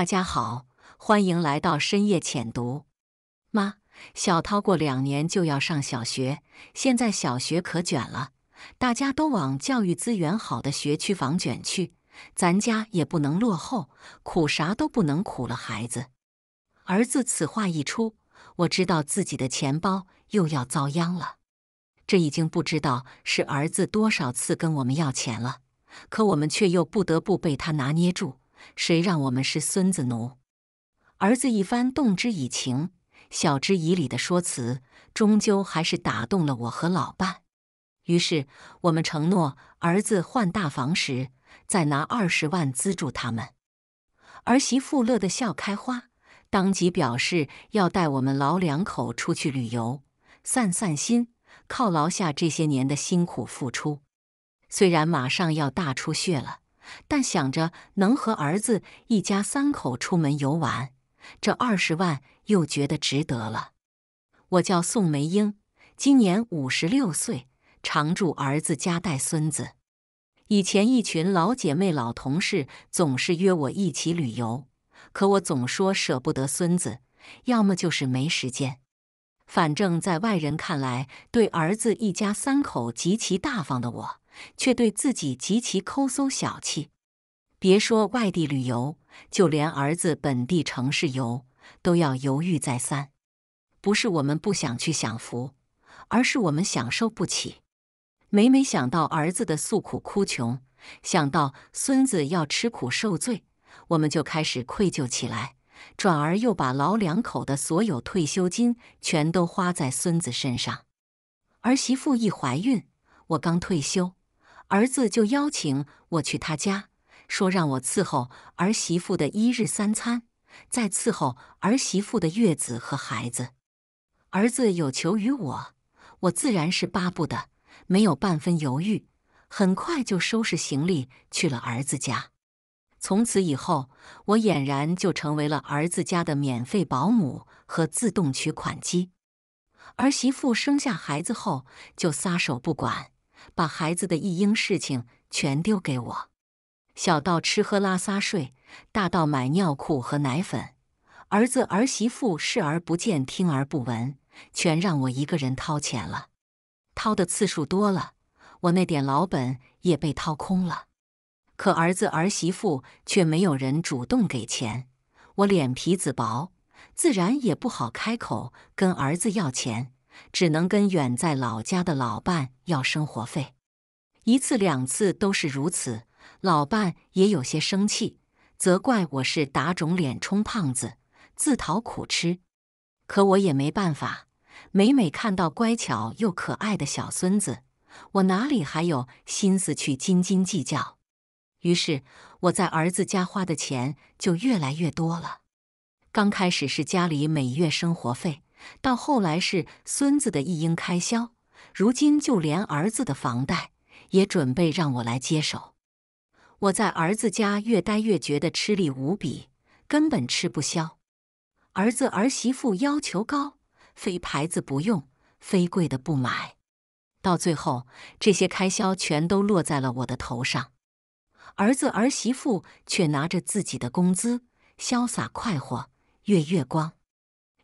大家好，欢迎来到深夜浅读。妈，小涛过两年就要上小学，现在小学可卷了，大家都往教育资源好的学区房卷去，咱家也不能落后，苦啥都不能苦了孩子。儿子此话一出，我知道自己的钱包又要遭殃了。这已经不知道是儿子多少次跟我们要钱了，可我们却又不得不被他拿捏住。谁让我们是孙子奴？儿子一番动之以情、晓之以理的说辞，终究还是打动了我和老伴。于是，我们承诺，儿子换大房时再拿二十万资助他们。儿媳妇乐得笑开花，当即表示要带我们老两口出去旅游、散散心，犒劳下这些年的辛苦付出。虽然马上要大出血了。但想着能和儿子一家三口出门游玩，这二十万又觉得值得了。我叫宋梅英，今年五十六岁，常住儿子家带孙子。以前一群老姐妹、老同事总是约我一起旅游，可我总说舍不得孙子，要么就是没时间。反正，在外人看来，对儿子一家三口极其大方的我。却对自己极其抠搜小气，别说外地旅游，就连儿子本地城市游都要犹豫再三。不是我们不想去享福，而是我们享受不起。每每想到儿子的诉苦哭穷，想到孙子要吃苦受罪，我们就开始愧疚起来，转而又把老两口的所有退休金全都花在孙子身上。儿媳妇一怀孕，我刚退休。儿子就邀请我去他家，说让我伺候儿媳妇的一日三餐，再伺候儿媳妇的月子和孩子。儿子有求于我，我自然是巴不得，没有半分犹豫，很快就收拾行李去了儿子家。从此以后，我俨然就成为了儿子家的免费保姆和自动取款机。儿媳妇生下孩子后，就撒手不管。把孩子的一应事情全丢给我，小到吃喝拉撒睡，大到买尿裤和奶粉，儿子儿媳妇视而不见，听而不闻，全让我一个人掏钱了。掏的次数多了，我那点老本也被掏空了。可儿子儿媳妇却没有人主动给钱，我脸皮子薄，自然也不好开口跟儿子要钱。只能跟远在老家的老伴要生活费，一次两次都是如此。老伴也有些生气，责怪我是打肿脸充胖子，自讨苦吃。可我也没办法，每每看到乖巧又可爱的小孙子，我哪里还有心思去斤斤计较？于是我在儿子家花的钱就越来越多了。刚开始是家里每月生活费。到后来是孙子的一应开销，如今就连儿子的房贷也准备让我来接手。我在儿子家越待越觉得吃力无比，根本吃不消。儿子儿媳妇要求高，非牌子不用，非贵的不买，到最后这些开销全都落在了我的头上。儿子儿媳妇却拿着自己的工资，潇洒快活，月月光。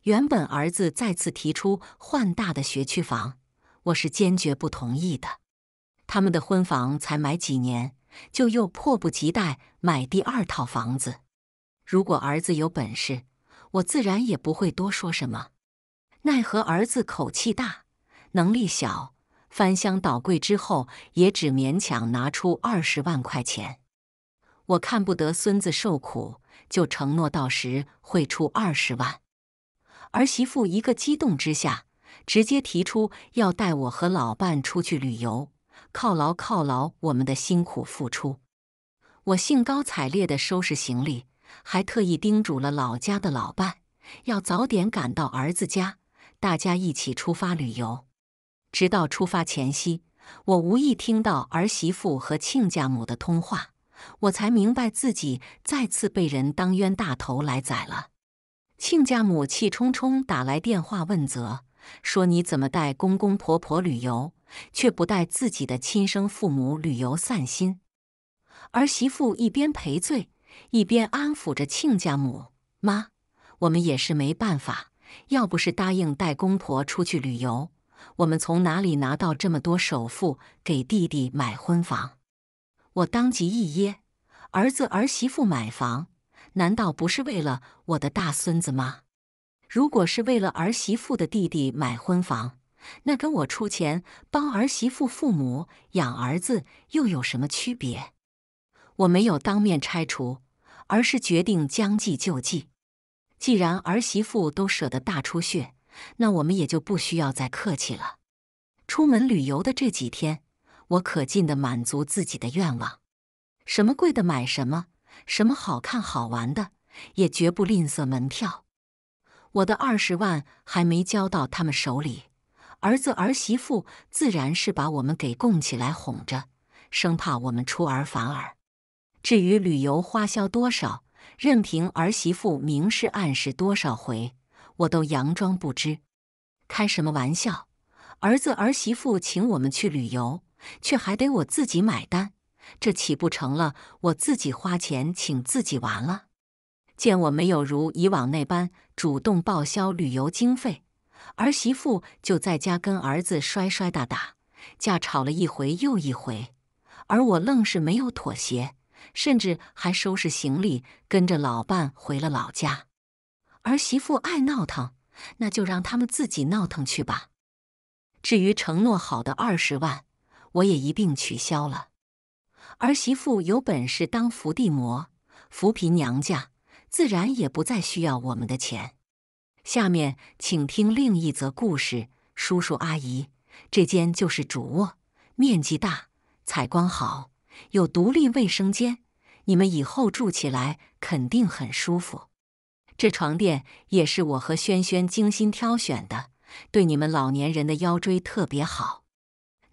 原本儿子再次提出换大的学区房，我是坚决不同意的。他们的婚房才买几年，就又迫不及待买第二套房子。如果儿子有本事，我自然也不会多说什么。奈何儿子口气大，能力小，翻箱倒柜之后也只勉强拿出二十万块钱。我看不得孙子受苦，就承诺到时会出二十万。儿媳妇一个激动之下，直接提出要带我和老伴出去旅游，犒劳犒劳我们的辛苦付出。我兴高采烈地收拾行李，还特意叮嘱了老家的老伴，要早点赶到儿子家，大家一起出发旅游。直到出发前夕，我无意听到儿媳妇和亲家母的通话，我才明白自己再次被人当冤大头来宰了。亲家母气冲冲打来电话问责，说你怎么带公公婆婆旅游，却不带自己的亲生父母旅游散心？儿媳妇一边赔罪，一边安抚着亲家母：“妈，我们也是没办法，要不是答应带公婆出去旅游，我们从哪里拿到这么多首付给弟弟买婚房？”我当即一噎：“儿子儿媳妇买房。”难道不是为了我的大孙子吗？如果是为了儿媳妇的弟弟买婚房，那跟我出钱帮儿媳妇父母养儿子又有什么区别？我没有当面拆除，而是决定将计就计。既然儿媳妇都舍得大出血，那我们也就不需要再客气了。出门旅游的这几天，我可劲的满足自己的愿望，什么贵的买什么。什么好看好玩的，也绝不吝啬门票。我的二十万还没交到他们手里，儿子儿媳妇自然是把我们给供起来哄着，生怕我们出尔反尔。至于旅游花销多少，任凭儿媳妇明示暗示多少回，我都佯装不知。开什么玩笑？儿子儿媳妇请我们去旅游，却还得我自己买单。这岂不成了我自己花钱请自己玩了？见我没有如以往那般主动报销旅游经费，儿媳妇就在家跟儿子摔摔打打，架吵了一回又一回。而我愣是没有妥协，甚至还收拾行李跟着老伴回了老家。儿媳妇爱闹腾，那就让他们自己闹腾去吧。至于承诺好的二十万，我也一并取消了。儿媳妇有本事当伏地魔，扶贫娘家，自然也不再需要我们的钱。下面请听另一则故事。叔叔阿姨，这间就是主卧，面积大，采光好，有独立卫生间，你们以后住起来肯定很舒服。这床垫也是我和轩轩精心挑选的，对你们老年人的腰椎特别好。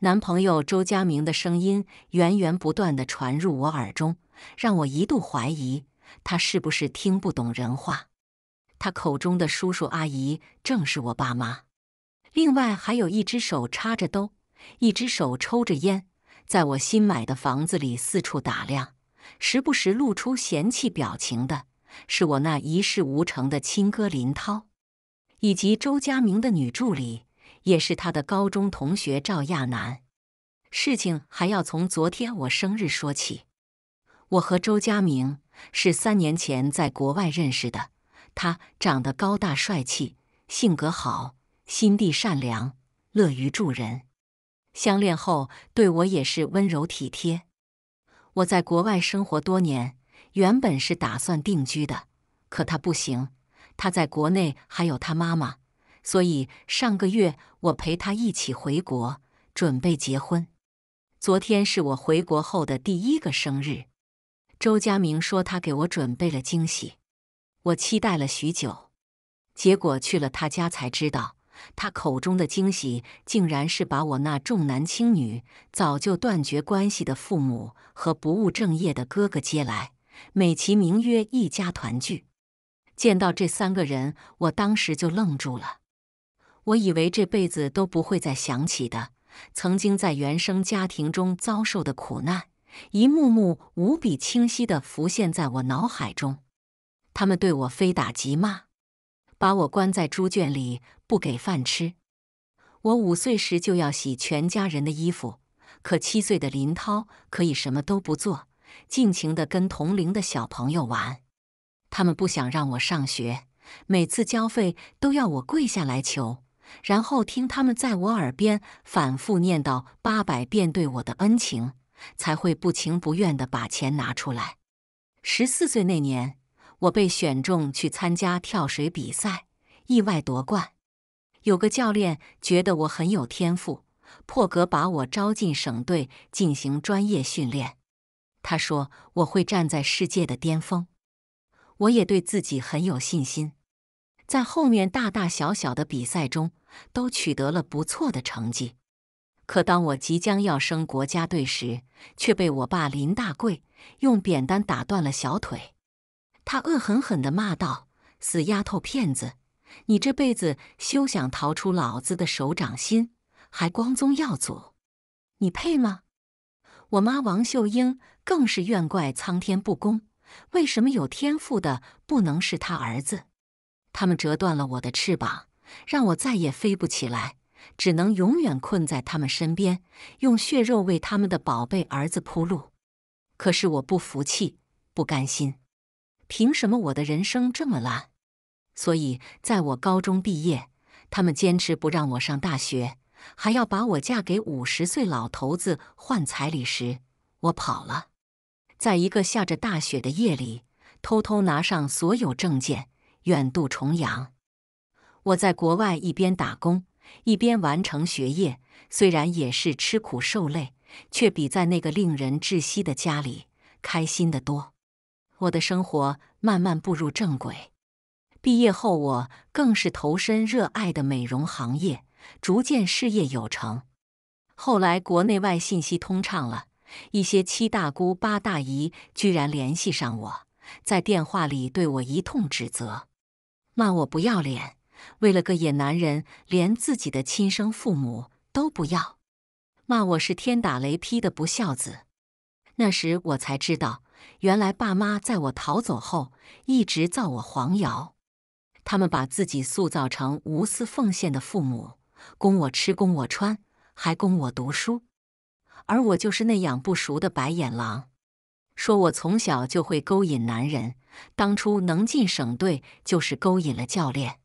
男朋友周佳明的声音源源不断地传入我耳中，让我一度怀疑他是不是听不懂人话。他口中的叔叔阿姨正是我爸妈。另外，还有一只手插着兜，一只手抽着烟，在我新买的房子里四处打量，时不时露出嫌弃表情的是我那一事无成的亲哥林涛，以及周佳明的女助理。也是他的高中同学赵亚楠。事情还要从昨天我生日说起。我和周佳明是三年前在国外认识的。他长得高大帅气，性格好，心地善良，乐于助人。相恋后，对我也是温柔体贴。我在国外生活多年，原本是打算定居的，可他不行。他在国内还有他妈妈。所以上个月我陪他一起回国准备结婚，昨天是我回国后的第一个生日。周家明说他给我准备了惊喜，我期待了许久，结果去了他家才知道，他口中的惊喜竟然是把我那重男轻女、早就断绝关系的父母和不务正业的哥哥接来，美其名曰一家团聚。见到这三个人，我当时就愣住了。我以为这辈子都不会再想起的，曾经在原生家庭中遭受的苦难，一幕幕无比清晰的浮现在我脑海中。他们对我非打即骂，把我关在猪圈里不给饭吃。我五岁时就要洗全家人的衣服，可七岁的林涛可以什么都不做，尽情的跟同龄的小朋友玩。他们不想让我上学，每次交费都要我跪下来求。然后听他们在我耳边反复念叨八百遍对我的恩情，才会不情不愿的把钱拿出来。十四岁那年，我被选中去参加跳水比赛，意外夺冠。有个教练觉得我很有天赋，破格把我招进省队进行专业训练。他说我会站在世界的巅峰，我也对自己很有信心。在后面大大小小的比赛中，都取得了不错的成绩。可当我即将要升国家队时，却被我爸林大贵用扁担打断了小腿。他恶狠狠地骂道：“死丫头片子，你这辈子休想逃出老子的手掌心，还光宗耀祖，你配吗？”我妈王秀英更是怨怪苍天不公，为什么有天赋的不能是他儿子？他们折断了我的翅膀，让我再也飞不起来，只能永远困在他们身边，用血肉为他们的宝贝儿子铺路。可是我不服气，不甘心，凭什么我的人生这么烂？所以，在我高中毕业，他们坚持不让我上大学，还要把我嫁给五十岁老头子换彩礼时，我跑了。在一个下着大雪的夜里，偷偷拿上所有证件。远渡重洋，我在国外一边打工一边完成学业，虽然也是吃苦受累，却比在那个令人窒息的家里开心的多。我的生活慢慢步入正轨，毕业后我更是投身热爱的美容行业，逐渐事业有成。后来国内外信息通畅了，一些七大姑八大姨居然联系上我，在电话里对我一通指责。骂我不要脸，为了个野男人，连自己的亲生父母都不要；骂我是天打雷劈的不孝子。那时我才知道，原来爸妈在我逃走后一直造我黄谣，他们把自己塑造成无私奉献的父母，供我吃，供我穿，还供我读书，而我就是那养不熟的白眼狼，说我从小就会勾引男人。当初能进省队就是勾引了教练，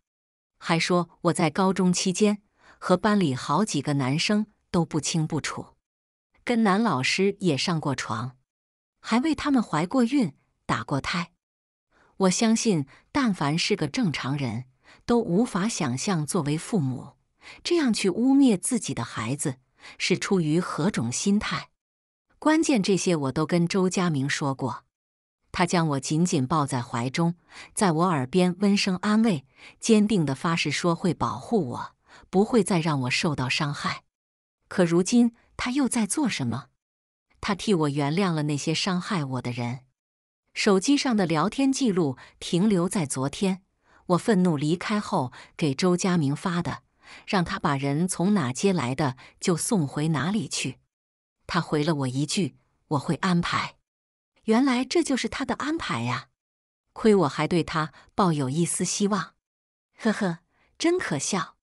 还说我在高中期间和班里好几个男生都不清不楚，跟男老师也上过床，还为他们怀过孕、打过胎。我相信，但凡是个正常人，都无法想象作为父母这样去污蔑自己的孩子是出于何种心态。关键这些我都跟周家明说过。他将我紧紧抱在怀中，在我耳边温声安慰，坚定地发誓说会保护我，不会再让我受到伤害。可如今他又在做什么？他替我原谅了那些伤害我的人。手机上的聊天记录停留在昨天，我愤怒离开后给周佳明发的，让他把人从哪接来的就送回哪里去。他回了我一句：“我会安排。”原来这就是他的安排呀！亏我还对他抱有一丝希望，呵呵，真可笑。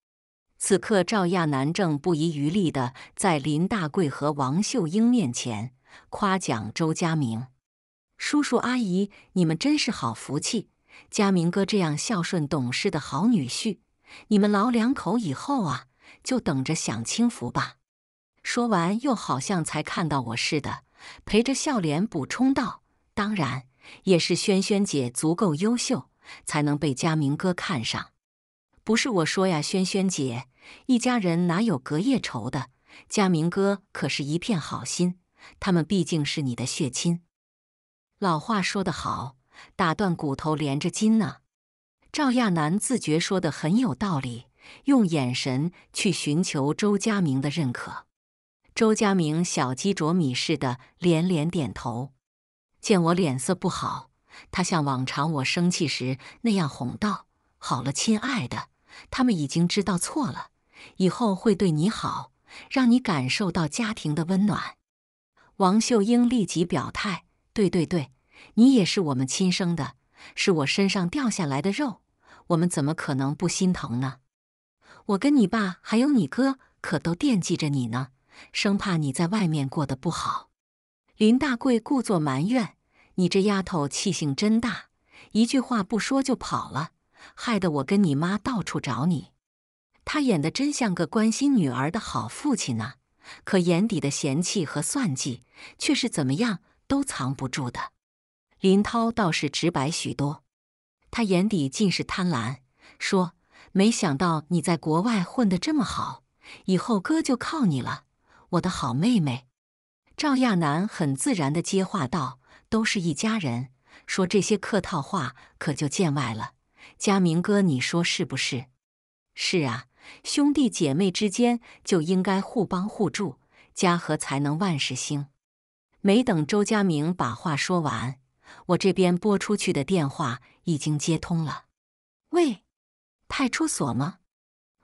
此刻赵亚楠正不遗余力的在林大贵和王秀英面前夸奖周家明：“叔叔阿姨，你们真是好福气，家明哥这样孝顺懂事的好女婿，你们老两口以后啊，就等着享清福吧。”说完，又好像才看到我似的。陪着笑脸补充道：“当然，也是萱萱姐足够优秀，才能被佳明哥看上。不是我说呀，萱萱姐，一家人哪有隔夜仇的？佳明哥可是一片好心，他们毕竟是你的血亲。老话说得好，打断骨头连着筋呢。”赵亚楠自觉说得很有道理，用眼神去寻求周佳明的认可。周家明小鸡啄米似的连连点头。见我脸色不好，他像往常我生气时那样哄道：“好了，亲爱的，他们已经知道错了，以后会对你好，让你感受到家庭的温暖。”王秀英立即表态：“对对对，你也是我们亲生的，是我身上掉下来的肉，我们怎么可能不心疼呢？我跟你爸还有你哥可都惦记着你呢。”生怕你在外面过得不好，林大贵故作埋怨：“你这丫头气性真大，一句话不说就跑了，害得我跟你妈到处找你。”他演的真像个关心女儿的好父亲呢，可眼底的嫌弃和算计却是怎么样都藏不住的。林涛倒是直白许多，他眼底尽是贪婪，说：“没想到你在国外混得这么好，以后哥就靠你了。”我的好妹妹，赵亚楠很自然地接话道：“都是一家人，说这些客套话可就见外了。”佳明哥，你说是不是？是啊，兄弟姐妹之间就应该互帮互助，家和才能万事兴。没等周佳明把话说完，我这边拨出去的电话已经接通了。喂，派出所吗？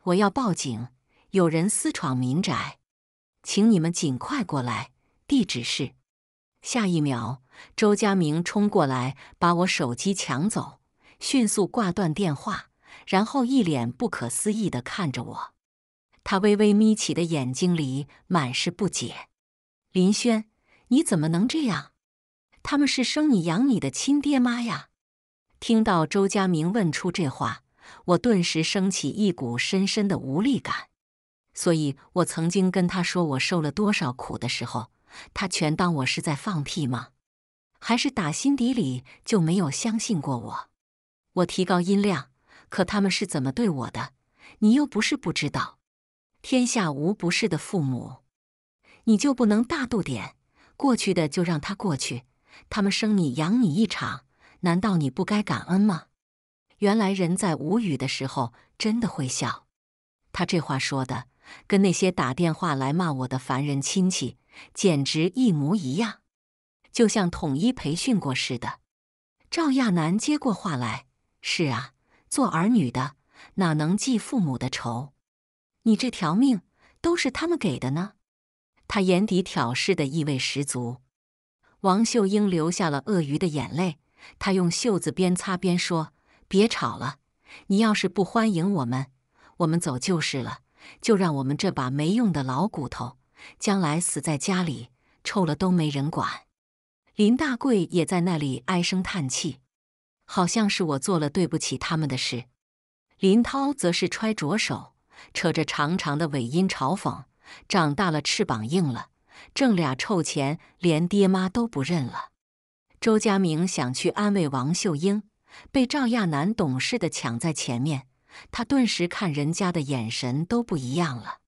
我要报警，有人私闯民宅。请你们尽快过来，地址是……下一秒，周佳明冲过来把我手机抢走，迅速挂断电话，然后一脸不可思议地看着我。他微微眯起的眼睛里满是不解：“林轩，你怎么能这样？他们是生你养你的亲爹妈呀！”听到周佳明问出这话，我顿时升起一股深深的无力感。所以我曾经跟他说我受了多少苦的时候，他全当我是在放屁吗？还是打心底里就没有相信过我？我提高音量，可他们是怎么对我的？你又不是不知道，天下无不是的父母，你就不能大度点？过去的就让他过去，他们生你养你一场，难道你不该感恩吗？原来人在无语的时候真的会笑。他这话说的。跟那些打电话来骂我的凡人亲戚简直一模一样，就像统一培训过似的。赵亚楠接过话来：“是啊，做儿女的哪能记父母的仇？你这条命都是他们给的呢。”他眼底挑事的意味十足。王秀英流下了鳄鱼的眼泪，她用袖子边擦边说：“别吵了，你要是不欢迎我们，我们走就是了。”就让我们这把没用的老骨头，将来死在家里，臭了都没人管。林大贵也在那里唉声叹气，好像是我做了对不起他们的事。林涛则是揣着手，扯着长长的尾音嘲讽：“长大了，翅膀硬了，挣俩臭钱，连爹妈都不认了。”周家明想去安慰王秀英，被赵亚楠懂事的抢在前面。他顿时看人家的眼神都不一样了。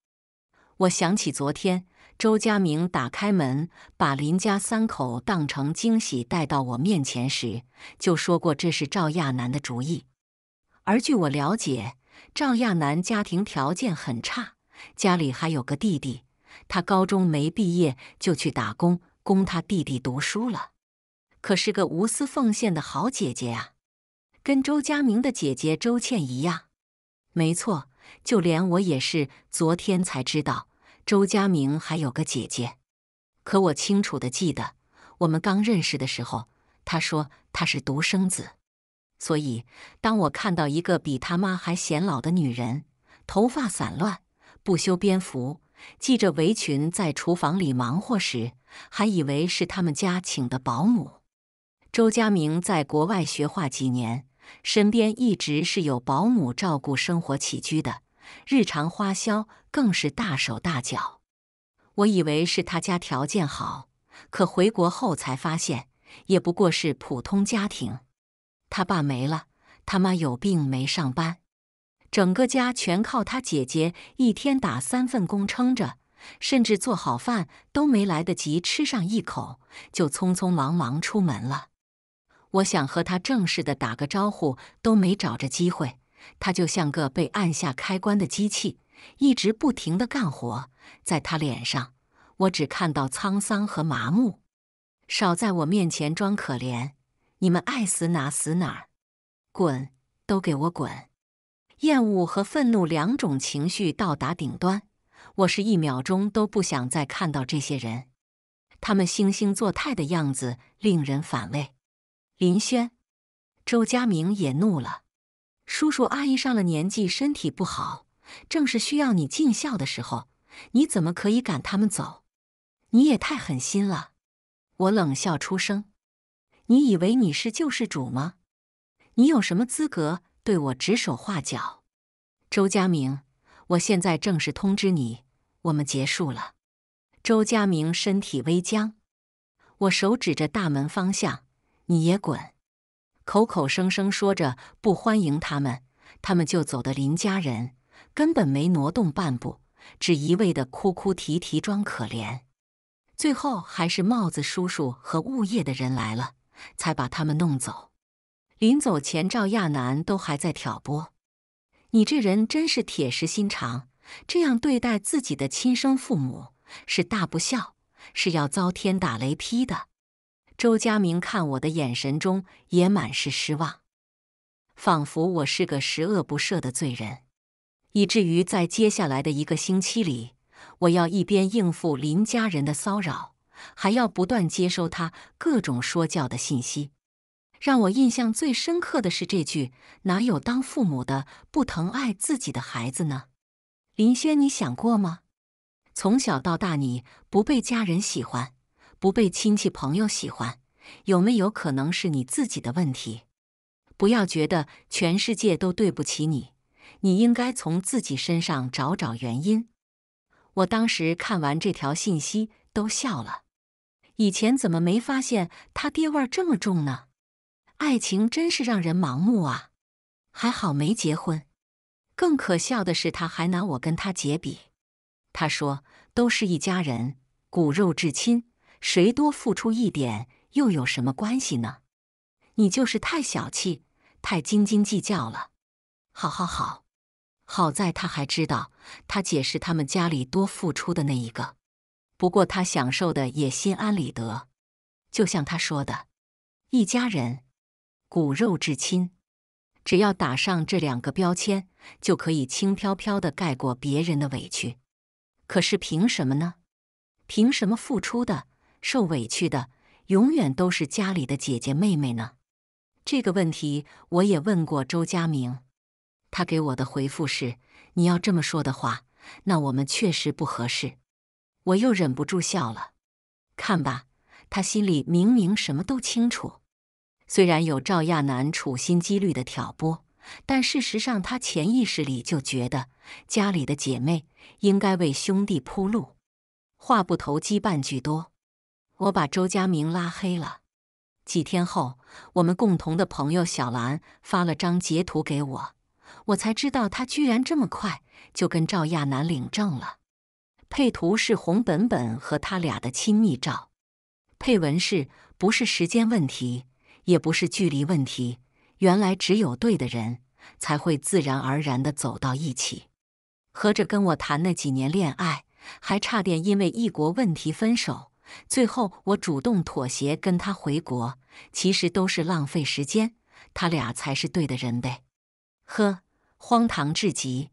我想起昨天周家明打开门，把林家三口当成惊喜带到我面前时，就说过这是赵亚楠的主意。而据我了解，赵亚楠家庭条件很差，家里还有个弟弟，他高中没毕业就去打工供他弟弟读书了，可是个无私奉献的好姐姐啊，跟周家明的姐姐周倩一样。没错，就连我也是昨天才知道周佳明还有个姐姐。可我清楚的记得，我们刚认识的时候，他说他是独生子。所以，当我看到一个比他妈还显老的女人，头发散乱，不修边幅，系着围裙在厨房里忙活时，还以为是他们家请的保姆。周佳明在国外学画几年。身边一直是有保姆照顾生活起居的，日常花销更是大手大脚。我以为是他家条件好，可回国后才发现，也不过是普通家庭。他爸没了，他妈有病没上班，整个家全靠他姐姐一天打三份工撑着，甚至做好饭都没来得及吃上一口，就匆匆忙忙出门了。我想和他正式的打个招呼，都没找着机会。他就像个被按下开关的机器，一直不停的干活。在他脸上，我只看到沧桑和麻木。少在我面前装可怜！你们爱死哪死哪儿！滚，都给我滚！厌恶和愤怒两种情绪到达顶端，我是一秒钟都不想再看到这些人。他们惺惺作态的样子令人反胃。林轩，周家明也怒了。叔叔阿姨上了年纪，身体不好，正是需要你尽孝的时候，你怎么可以赶他们走？你也太狠心了！我冷笑出声：“你以为你是救世主吗？你有什么资格对我指手画脚？”周家明，我现在正式通知你，我们结束了。周家明身体微僵，我手指着大门方向。你也滚！口口声声说着不欢迎他们，他们就走的林家人根本没挪动半步，只一味的哭哭啼啼装可怜。最后还是帽子叔叔和物业的人来了，才把他们弄走。临走前，赵亚楠都还在挑拨：“你这人真是铁石心肠，这样对待自己的亲生父母是大不孝，是要遭天打雷劈的。”周佳明看我的眼神中也满是失望，仿佛我是个十恶不赦的罪人，以至于在接下来的一个星期里，我要一边应付林家人的骚扰，还要不断接收他各种说教的信息。让我印象最深刻的是这句：“哪有当父母的不疼爱自己的孩子呢？”林轩，你想过吗？从小到大，你不被家人喜欢。不被亲戚朋友喜欢，有没有可能是你自己的问题？不要觉得全世界都对不起你，你应该从自己身上找找原因。我当时看完这条信息都笑了，以前怎么没发现他爹味儿这么重呢？爱情真是让人盲目啊！还好没结婚。更可笑的是，他还拿我跟他姐比，他说都是一家人，骨肉至亲。谁多付出一点又有什么关系呢？你就是太小气、太斤斤计较了。好，好，好，好在他还知道，他姐是他们家里多付出的那一个。不过他享受的也心安理得，就像他说的：“一家人，骨肉至亲，只要打上这两个标签，就可以轻飘飘的盖过别人的委屈。”可是凭什么呢？凭什么付出的？受委屈的永远都是家里的姐姐妹妹呢。这个问题我也问过周佳明，他给我的回复是：“你要这么说的话，那我们确实不合适。”我又忍不住笑了。看吧，他心里明明什么都清楚。虽然有赵亚楠处心积虑的挑拨，但事实上他潜意识里就觉得家里的姐妹应该为兄弟铺路。话不投机半句多。我把周佳明拉黑了。几天后，我们共同的朋友小兰发了张截图给我，我才知道他居然这么快就跟赵亚楠领证了。配图是红本本和他俩的亲密照，配文是“不是时间问题，也不是距离问题，原来只有对的人才会自然而然的走到一起。”合着跟我谈那几年恋爱，还差点因为异国问题分手。最后，我主动妥协，跟他回国，其实都是浪费时间。他俩才是对的人呗，呵，荒唐至极！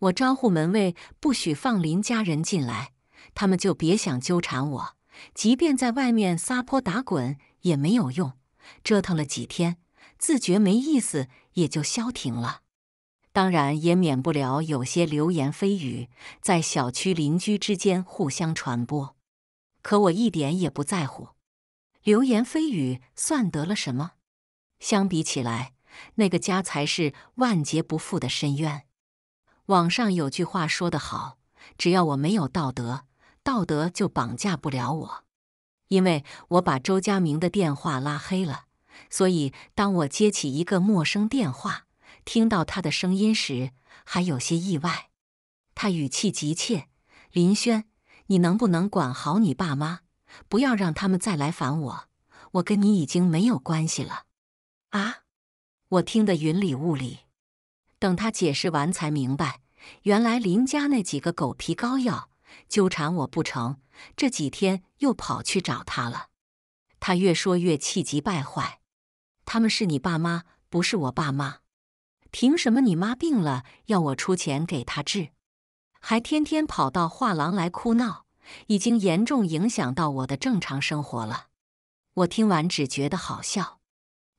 我招呼门卫不许放林家人进来，他们就别想纠缠我。即便在外面撒泼打滚也没有用，折腾了几天，自觉没意思，也就消停了。当然，也免不了有些流言蜚语在小区邻居之间互相传播。可我一点也不在乎，流言蜚语算得了什么？相比起来，那个家才是万劫不复的深渊。网上有句话说得好：“只要我没有道德，道德就绑架不了我。”因为我把周家明的电话拉黑了，所以当我接起一个陌生电话，听到他的声音时，还有些意外。他语气急切：“林轩。”你能不能管好你爸妈，不要让他们再来烦我？我跟你已经没有关系了，啊？我听得云里雾里，等他解释完才明白，原来林家那几个狗皮膏药纠缠我不成，这几天又跑去找他了。他越说越气急败坏，他们是你爸妈，不是我爸妈，凭什么你妈病了要我出钱给她治？还天天跑到画廊来哭闹，已经严重影响到我的正常生活了。我听完只觉得好笑，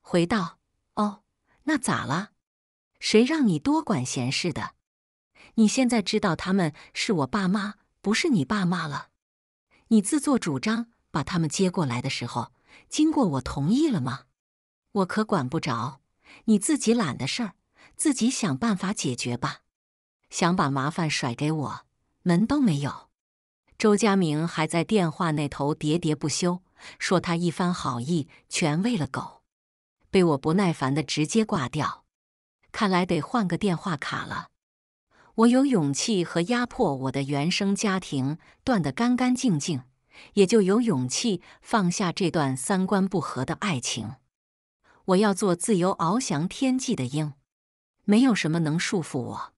回道：“哦，那咋了？谁让你多管闲事的？你现在知道他们是我爸妈，不是你爸妈了。你自作主张把他们接过来的时候，经过我同意了吗？我可管不着，你自己懒的事儿，自己想办法解决吧。”想把麻烦甩给我，门都没有。周家明还在电话那头喋喋不休，说他一番好意全喂了狗，被我不耐烦的直接挂掉。看来得换个电话卡了。我有勇气和压迫我的原生家庭断得干干净净，也就有勇气放下这段三观不合的爱情。我要做自由翱翔天际的鹰，没有什么能束缚我。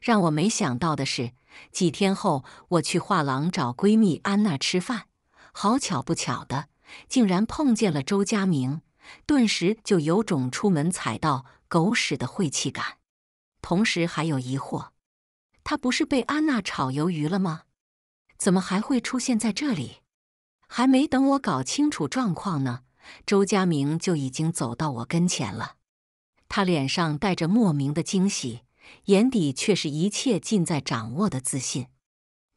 让我没想到的是，几天后我去画廊找闺蜜安娜吃饭，好巧不巧的，竟然碰见了周佳明，顿时就有种出门踩到狗屎的晦气感，同时还有疑惑：他不是被安娜炒鱿鱼了吗？怎么还会出现在这里？还没等我搞清楚状况呢，周佳明就已经走到我跟前了，他脸上带着莫名的惊喜。眼底却是一切尽在掌握的自信。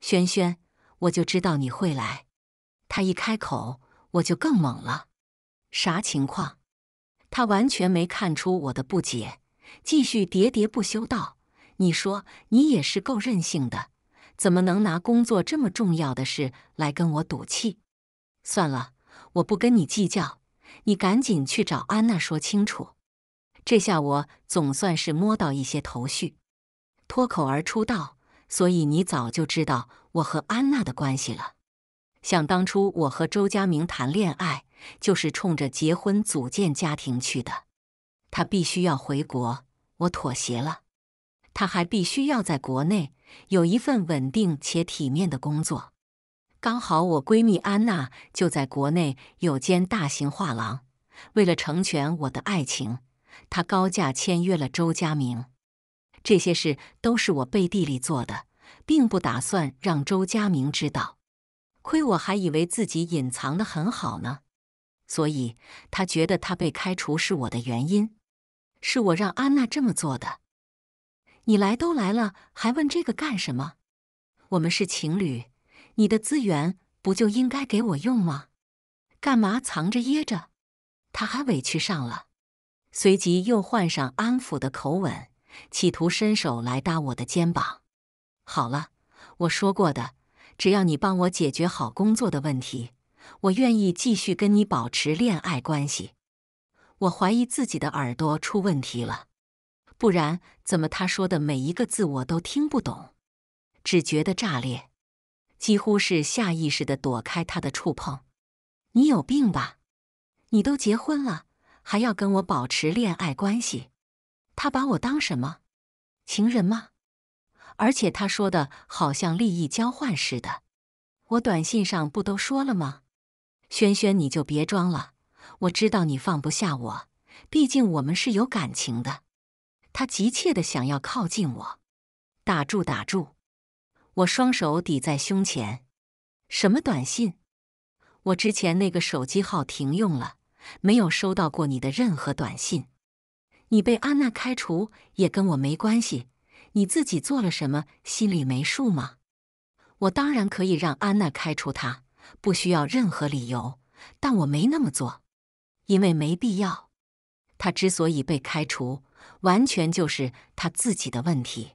轩轩，我就知道你会来。他一开口，我就更懵了。啥情况？他完全没看出我的不解，继续喋喋不休道：“你说你也是够任性的，怎么能拿工作这么重要的事来跟我赌气？算了，我不跟你计较，你赶紧去找安娜说清楚。”这下我总算是摸到一些头绪，脱口而出道：“所以你早就知道我和安娜的关系了。想当初我和周家明谈恋爱，就是冲着结婚组建家庭去的。他必须要回国，我妥协了。他还必须要在国内有一份稳定且体面的工作。刚好我闺蜜安娜就在国内有间大型画廊，为了成全我的爱情。”他高价签约了周佳明，这些事都是我背地里做的，并不打算让周佳明知道。亏我还以为自己隐藏的很好呢，所以他觉得他被开除是我的原因，是我让安娜这么做的。你来都来了，还问这个干什么？我们是情侣，你的资源不就应该给我用吗？干嘛藏着掖着？他还委屈上了。随即又换上安抚的口吻，企图伸手来搭我的肩膀。好了，我说过的，只要你帮我解决好工作的问题，我愿意继续跟你保持恋爱关系。我怀疑自己的耳朵出问题了，不然怎么他说的每一个字我都听不懂？只觉得炸裂，几乎是下意识的躲开他的触碰。你有病吧？你都结婚了。还要跟我保持恋爱关系，他把我当什么情人吗？而且他说的好像利益交换似的。我短信上不都说了吗？轩轩，你就别装了，我知道你放不下我，毕竟我们是有感情的。他急切的想要靠近我，打住打住！我双手抵在胸前。什么短信？我之前那个手机号停用了。没有收到过你的任何短信。你被安娜开除也跟我没关系，你自己做了什么，心里没数吗？我当然可以让安娜开除他，不需要任何理由，但我没那么做，因为没必要。他之所以被开除，完全就是他自己的问题。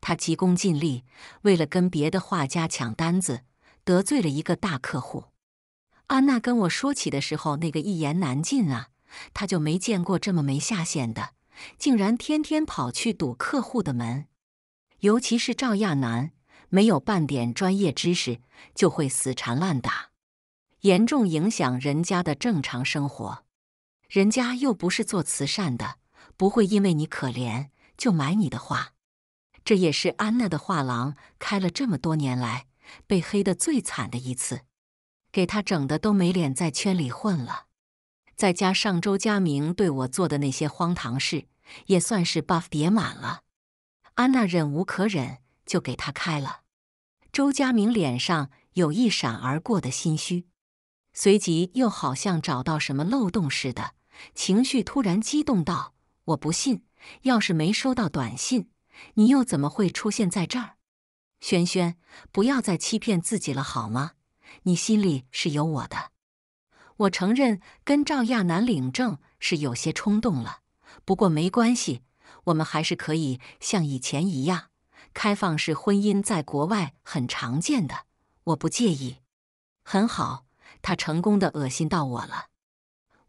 他急功近利，为了跟别的画家抢单子，得罪了一个大客户。安娜跟我说起的时候，那个一言难尽啊！他就没见过这么没下限的，竟然天天跑去堵客户的门。尤其是赵亚楠，没有半点专业知识，就会死缠烂打，严重影响人家的正常生活。人家又不是做慈善的，不会因为你可怜就买你的画。这也是安娜的画廊开了这么多年来被黑的最惨的一次。给他整的都没脸在圈里混了，再加上周家明对我做的那些荒唐事，也算是 buff 叠满了。安娜忍无可忍，就给他开了。周佳明脸上有一闪而过的心虚，随即又好像找到什么漏洞似的，情绪突然激动道：“我不信！要是没收到短信，你又怎么会出现在这儿？轩轩，不要再欺骗自己了，好吗？”你心里是有我的，我承认跟赵亚楠领证是有些冲动了，不过没关系，我们还是可以像以前一样。开放式婚姻在国外很常见的，我不介意。很好，他成功的恶心到我了。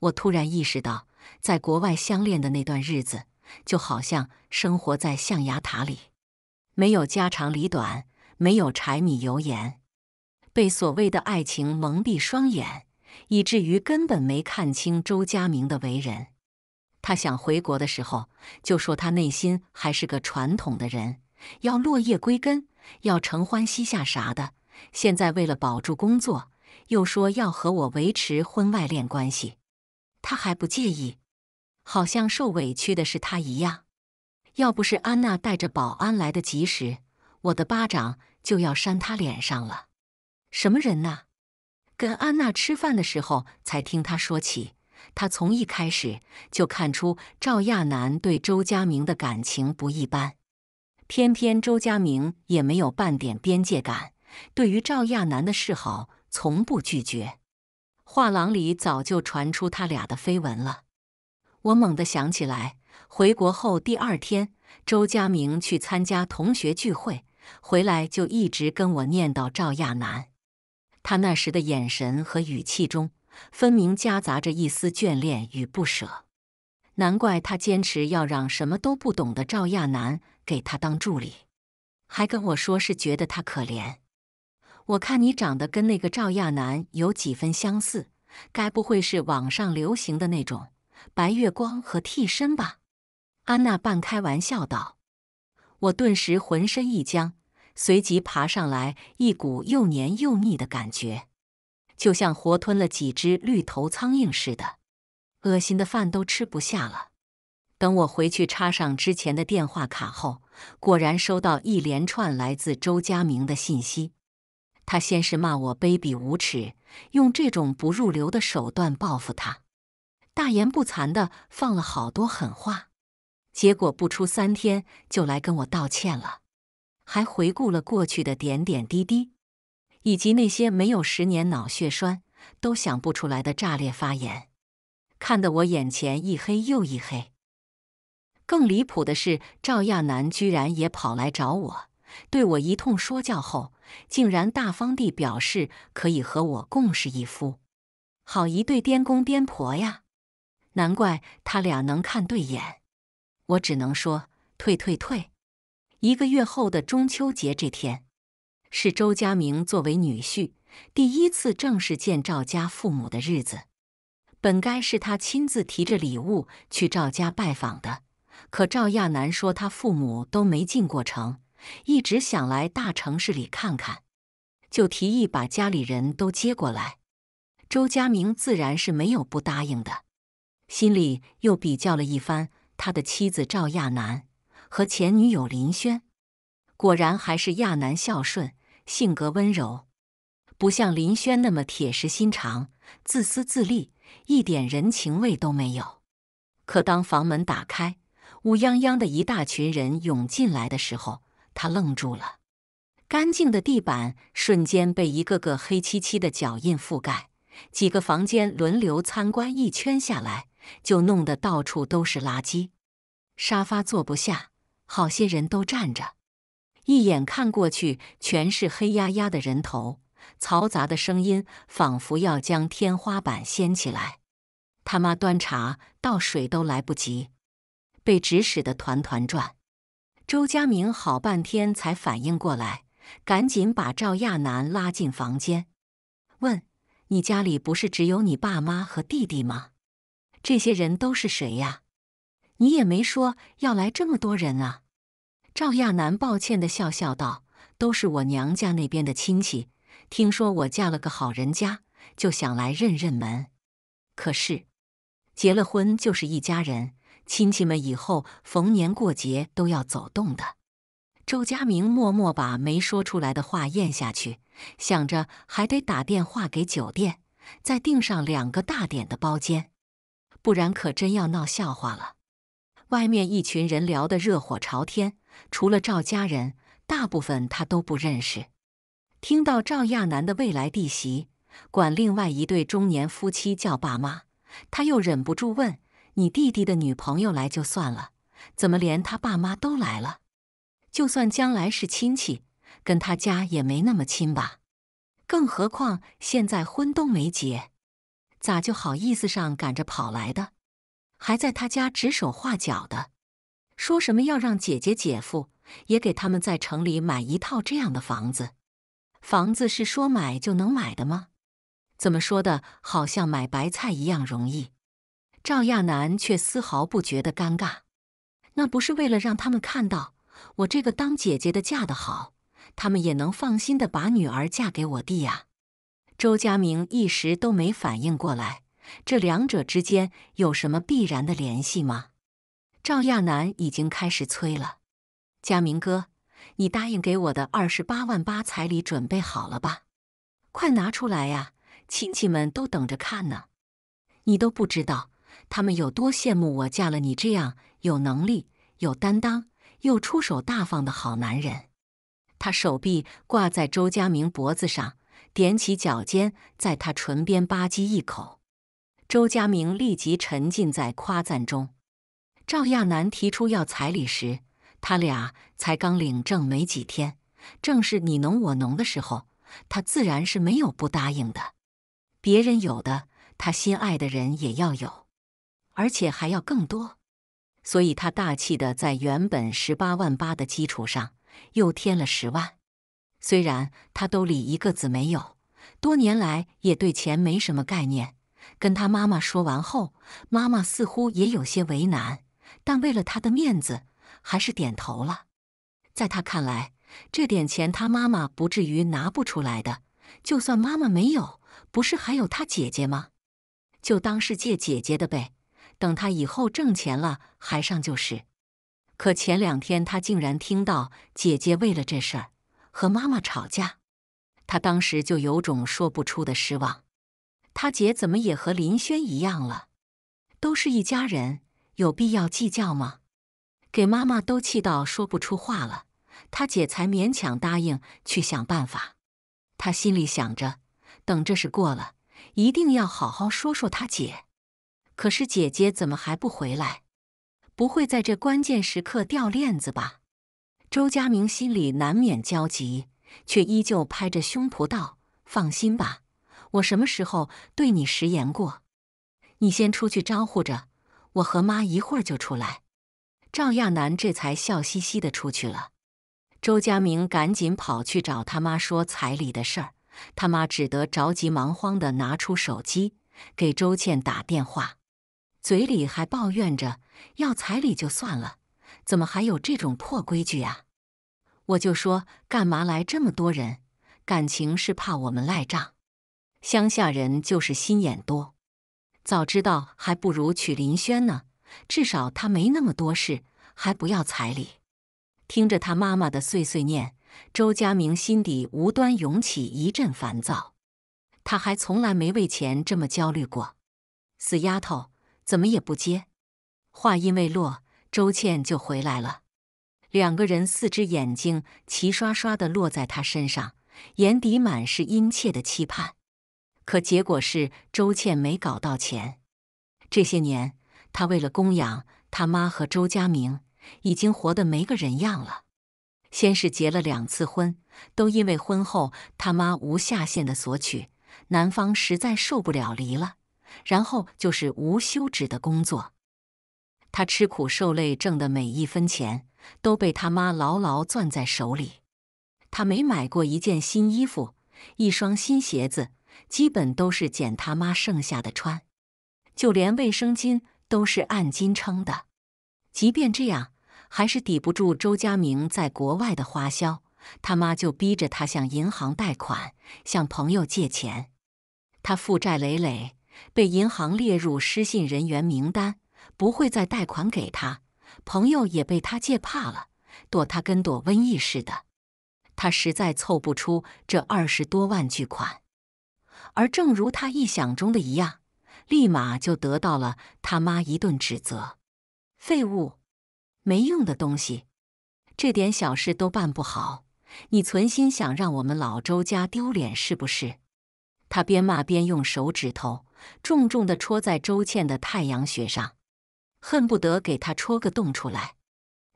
我突然意识到，在国外相恋的那段日子，就好像生活在象牙塔里，没有家长里短，没有柴米油盐。被所谓的爱情蒙蔽双眼，以至于根本没看清周家明的为人。他想回国的时候，就说他内心还是个传统的人，要落叶归根，要承欢膝下啥的。现在为了保住工作，又说要和我维持婚外恋关系，他还不介意，好像受委屈的是他一样。要不是安娜带着保安来得及时，我的巴掌就要扇他脸上了。什么人呐？跟安娜吃饭的时候才听她说起。她从一开始就看出赵亚楠对周家明的感情不一般，偏偏周家明也没有半点边界感，对于赵亚楠的示好从不拒绝。画廊里早就传出他俩的绯闻了。我猛地想起来，回国后第二天，周家明去参加同学聚会，回来就一直跟我念叨赵亚楠。他那时的眼神和语气中，分明夹杂着一丝眷恋与不舍。难怪他坚持要让什么都不懂的赵亚楠给他当助理，还跟我说是觉得他可怜。我看你长得跟那个赵亚楠有几分相似，该不会是网上流行的那种白月光和替身吧？安娜半开玩笑道。我顿时浑身一僵。随即爬上来一股又黏又腻的感觉，就像活吞了几只绿头苍蝇似的，恶心的饭都吃不下了。等我回去插上之前的电话卡后，果然收到一连串来自周佳明的信息。他先是骂我卑鄙无耻，用这种不入流的手段报复他，大言不惭的放了好多狠话。结果不出三天就来跟我道歉了。还回顾了过去的点点滴滴，以及那些没有十年脑血栓都想不出来的炸裂发言，看得我眼前一黑又一黑。更离谱的是，赵亚楠居然也跑来找我，对我一通说教后，竟然大方地表示可以和我共侍一夫，好一对颠公颠婆呀！难怪他俩能看对眼，我只能说退退退。一个月后的中秋节这天，是周家明作为女婿第一次正式见赵家父母的日子。本该是他亲自提着礼物去赵家拜访的，可赵亚楠说他父母都没进过城，一直想来大城市里看看，就提议把家里人都接过来。周家明自然是没有不答应的，心里又比较了一番他的妻子赵亚楠。和前女友林轩，果然还是亚楠孝顺，性格温柔，不像林轩那么铁石心肠、自私自利，一点人情味都没有。可当房门打开，乌泱泱的一大群人涌进来的时候，他愣住了。干净的地板瞬间被一个个黑漆漆的脚印覆盖，几个房间轮流参观一圈下来，就弄得到处都是垃圾，沙发坐不下。好些人都站着，一眼看过去全是黑压压的人头，嘈杂的声音仿佛要将天花板掀起来。他妈端茶倒水都来不及，被指使的团团转。周佳明好半天才反应过来，赶紧把赵亚楠拉进房间，问：“你家里不是只有你爸妈和弟弟吗？这些人都是谁呀？”你也没说要来这么多人啊！赵亚楠抱歉地笑笑道：“都是我娘家那边的亲戚，听说我嫁了个好人家，就想来认认门。可是结了婚就是一家人，亲戚们以后逢年过节都要走动的。”周家明默默把没说出来的话咽下去，想着还得打电话给酒店，再订上两个大点的包间，不然可真要闹笑话了。外面一群人聊得热火朝天，除了赵家人，大部分他都不认识。听到赵亚楠的未来弟媳管另外一对中年夫妻叫爸妈，他又忍不住问：“你弟弟的女朋友来就算了，怎么连他爸妈都来了？就算将来是亲戚，跟他家也没那么亲吧？更何况现在婚都没结，咋就好意思上赶着跑来的？”还在他家指手画脚的，说什么要让姐姐、姐夫也给他们在城里买一套这样的房子。房子是说买就能买的吗？怎么说的，好像买白菜一样容易？赵亚楠却丝毫不觉得尴尬。那不是为了让他们看到我这个当姐姐的嫁得好，他们也能放心的把女儿嫁给我弟呀？周家明一时都没反应过来。这两者之间有什么必然的联系吗？赵亚楠已经开始催了，佳明哥，你答应给我的二十八万八彩礼准备好了吧？快拿出来呀，亲戚们都等着看呢。你都不知道他们有多羡慕我嫁了你这样有能力、有担当又出手大方的好男人。他手臂挂在周佳明脖子上，踮起脚尖，在他唇边吧唧一口。周家明立即沉浸在夸赞中。赵亚楠提出要彩礼时，他俩才刚领证没几天，正是你侬我侬的时候，他自然是没有不答应的。别人有的，他心爱的人也要有，而且还要更多。所以他大气的在原本十八万八的基础上又添了十万。虽然他兜里一个子没有，多年来也对钱没什么概念。跟他妈妈说完后，妈妈似乎也有些为难，但为了他的面子，还是点头了。在他看来，这点钱他妈妈不至于拿不出来的。就算妈妈没有，不是还有他姐姐吗？就当是借姐姐的呗，等他以后挣钱了还上就是。可前两天他竟然听到姐姐为了这事儿和妈妈吵架，他当时就有种说不出的失望。他姐怎么也和林轩一样了？都是一家人，有必要计较吗？给妈妈都气到说不出话了，他姐才勉强答应去想办法。他心里想着，等这事过了，一定要好好说说他姐。可是姐姐怎么还不回来？不会在这关键时刻掉链子吧？周家明心里难免焦急，却依旧拍着胸脯道：“放心吧。”我什么时候对你食言过？你先出去招呼着，我和妈一会儿就出来。赵亚楠这才笑嘻嘻的出去了。周家明赶紧跑去找他妈说彩礼的事儿，他妈只得着急忙慌的拿出手机给周倩打电话，嘴里还抱怨着：“要彩礼就算了，怎么还有这种破规矩啊？”我就说：“干嘛来这么多人？感情是怕我们赖账。”乡下人就是心眼多，早知道还不如娶林轩呢，至少他没那么多事，还不要彩礼。听着他妈妈的碎碎念，周家明心底无端涌起一阵烦躁，他还从来没为钱这么焦虑过。死丫头，怎么也不接？话音未落，周倩就回来了，两个人四只眼睛齐刷刷的落在他身上，眼底满是殷切的期盼。可结果是，周倩没搞到钱。这些年，她为了供养她妈和周家明，已经活得没个人样了。先是结了两次婚，都因为婚后他妈无下限的索取，男方实在受不了，离了。然后就是无休止的工作，她吃苦受累挣的每一分钱，都被他妈牢牢攥在手里。她没买过一件新衣服，一双新鞋子。基本都是捡他妈剩下的穿，就连卫生巾都是按斤称的。即便这样，还是抵不住周家明在国外的花销。他妈就逼着他向银行贷款，向朋友借钱。他负债累累，被银行列入失信人员名单，不会再贷款给他。朋友也被他借怕了，躲他跟躲瘟疫似的。他实在凑不出这二十多万巨款。而正如他臆想中的一样，立马就得到了他妈一顿指责：“废物，没用的东西，这点小事都办不好，你存心想让我们老周家丢脸是不是？”他边骂边用手指头重重的戳在周倩的太阳穴上，恨不得给她戳个洞出来。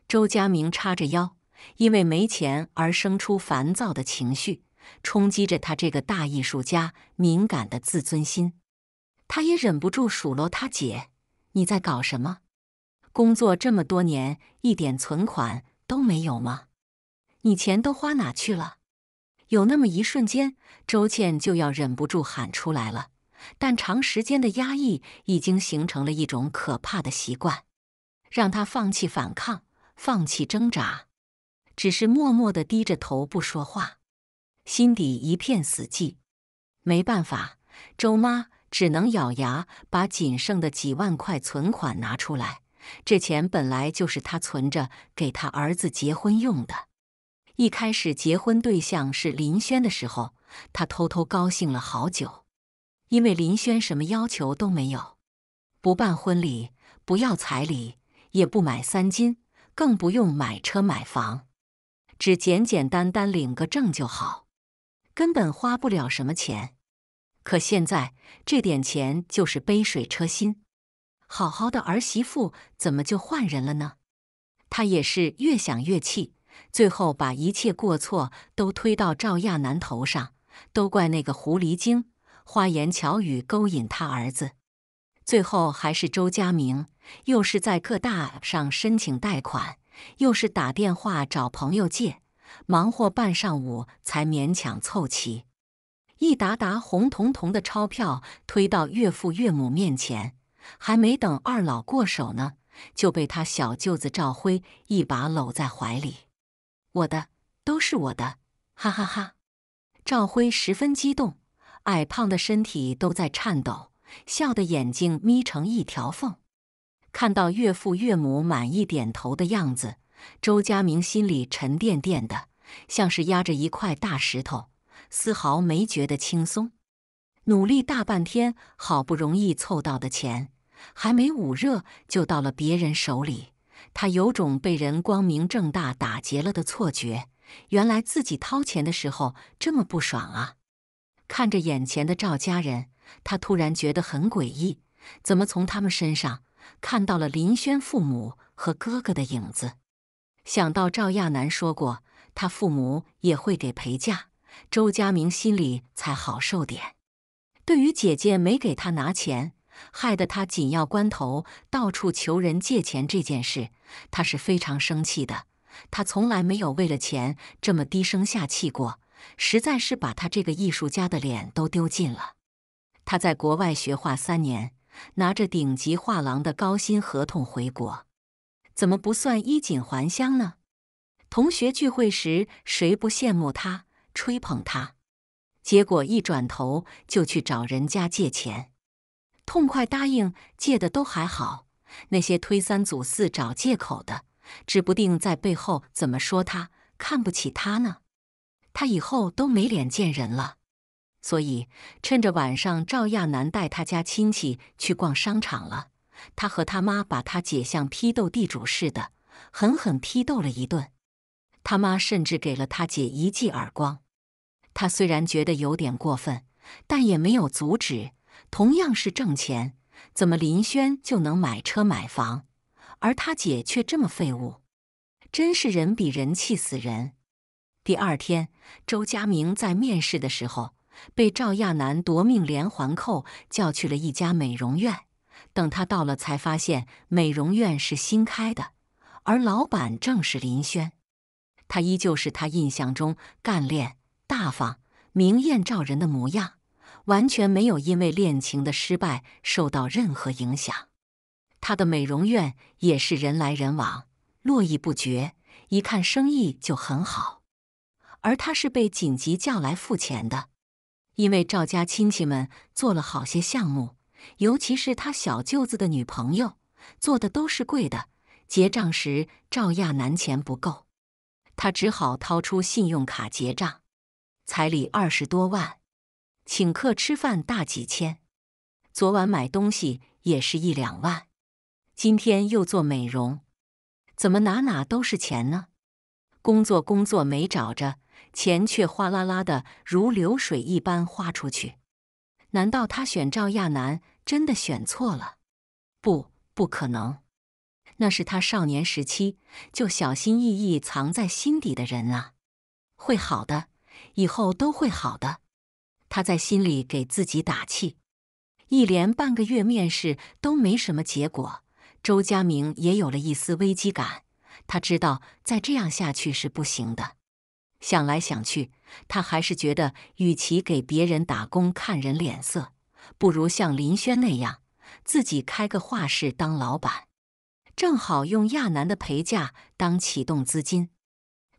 周家明叉着腰，因为没钱而生出烦躁的情绪。冲击着他这个大艺术家敏感的自尊心，他也忍不住数落他姐：“你在搞什么？工作这么多年，一点存款都没有吗？你钱都花哪去了？”有那么一瞬间，周倩就要忍不住喊出来了，但长时间的压抑已经形成了一种可怕的习惯，让她放弃反抗，放弃挣扎，只是默默地低着头不说话。心底一片死寂，没办法，周妈只能咬牙把仅剩的几万块存款拿出来。这钱本来就是她存着给她儿子结婚用的。一开始结婚对象是林轩的时候，她偷偷高兴了好久，因为林轩什么要求都没有，不办婚礼，不要彩礼，也不买三金，更不用买车买房，只简简单单领个证就好。根本花不了什么钱，可现在这点钱就是杯水车薪。好好的儿媳妇怎么就换人了呢？他也是越想越气，最后把一切过错都推到赵亚楠头上，都怪那个狐狸精花言巧语勾引他儿子。最后还是周家明，又是在各大上申请贷款，又是打电话找朋友借。忙活半上午，才勉强凑齐一沓沓红彤彤的钞票，推到岳父岳母面前。还没等二老过手呢，就被他小舅子赵辉一把搂在怀里。“我的，都是我的！”哈哈哈，赵辉十分激动，矮胖的身体都在颤抖，笑的眼睛眯成一条缝。看到岳父岳母满意点头的样子。周家明心里沉甸甸的，像是压着一块大石头，丝毫没觉得轻松。努力大半天，好不容易凑到的钱，还没捂热就到了别人手里，他有种被人光明正大打劫了的错觉。原来自己掏钱的时候这么不爽啊！看着眼前的赵家人，他突然觉得很诡异，怎么从他们身上看到了林轩父母和哥哥的影子？想到赵亚楠说过他父母也会给陪嫁，周家明心里才好受点。对于姐姐没给他拿钱，害得他紧要关头到处求人借钱这件事，他是非常生气的。他从来没有为了钱这么低声下气过，实在是把他这个艺术家的脸都丢尽了。他在国外学画三年，拿着顶级画廊的高薪合同回国。怎么不算衣锦还乡呢？同学聚会时，谁不羡慕他、吹捧他？结果一转头就去找人家借钱，痛快答应借的都还好，那些推三阻四找借口的，指不定在背后怎么说他、看不起他呢？他以后都没脸见人了。所以趁着晚上，赵亚楠带他家亲戚去逛商场了。他和他妈把他姐像批斗地主似的，狠狠批斗了一顿。他妈甚至给了他姐一记耳光。他虽然觉得有点过分，但也没有阻止。同样是挣钱，怎么林轩就能买车买房，而他姐却这么废物？真是人比人气死人。第二天，周佳明在面试的时候，被赵亚楠夺命连环扣叫去了一家美容院。等他到了，才发现美容院是新开的，而老板正是林轩。他依旧是他印象中干练、大方、明艳照人的模样，完全没有因为恋情的失败受到任何影响。他的美容院也是人来人往，络绎不绝，一看生意就很好。而他是被紧急叫来付钱的，因为赵家亲戚们做了好些项目。尤其是他小舅子的女朋友做的都是贵的，结账时赵亚楠钱不够，他只好掏出信用卡结账。彩礼二十多万，请客吃饭大几千，昨晚买东西也是一两万，今天又做美容，怎么哪哪都是钱呢？工作工作没找着，钱却哗啦啦的如流水一般花出去。难道他选赵亚楠？真的选错了？不，不可能！那是他少年时期就小心翼翼藏在心底的人啊！会好的，以后都会好的。他在心里给自己打气。一连半个月面试都没什么结果，周佳明也有了一丝危机感。他知道再这样下去是不行的。想来想去，他还是觉得与其给别人打工看人脸色。不如像林轩那样，自己开个画室当老板，正好用亚楠的陪嫁当启动资金。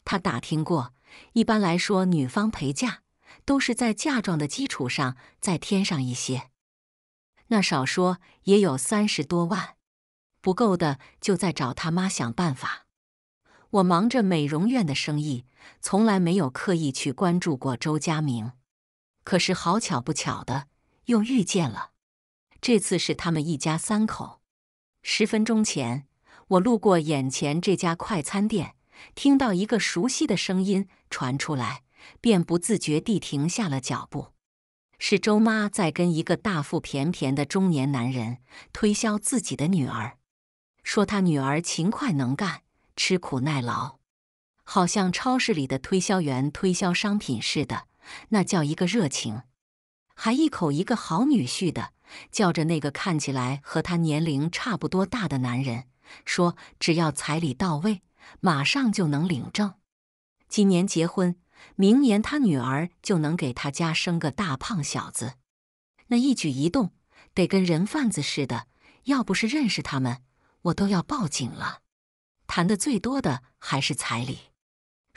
他打听过，一般来说，女方陪嫁都是在嫁妆的基础上再添上一些，那少说也有三十多万。不够的就再找他妈想办法。我忙着美容院的生意，从来没有刻意去关注过周家明。可是好巧不巧的。又遇见了，这次是他们一家三口。十分钟前，我路过眼前这家快餐店，听到一个熟悉的声音传出来，便不自觉地停下了脚步。是周妈在跟一个大腹便便的中年男人推销自己的女儿，说他女儿勤快能干、吃苦耐劳，好像超市里的推销员推销商品似的，那叫一个热情。还一口一个“好女婿”的叫着那个看起来和他年龄差不多大的男人，说只要彩礼到位，马上就能领证。今年结婚，明年他女儿就能给他家生个大胖小子。那一举一动得跟人贩子似的，要不是认识他们，我都要报警了。谈的最多的还是彩礼。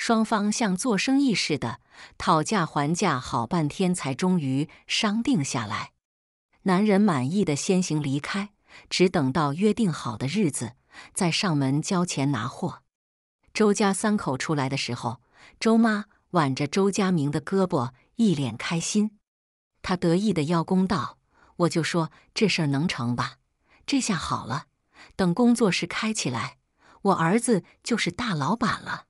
双方像做生意似的讨价还价，好半天才终于商定下来。男人满意的先行离开，只等到约定好的日子再上门交钱拿货。周家三口出来的时候，周妈挽着周家明的胳膊，一脸开心。他得意的邀功道：“我就说这事儿能成吧，这下好了，等工作室开起来，我儿子就是大老板了。”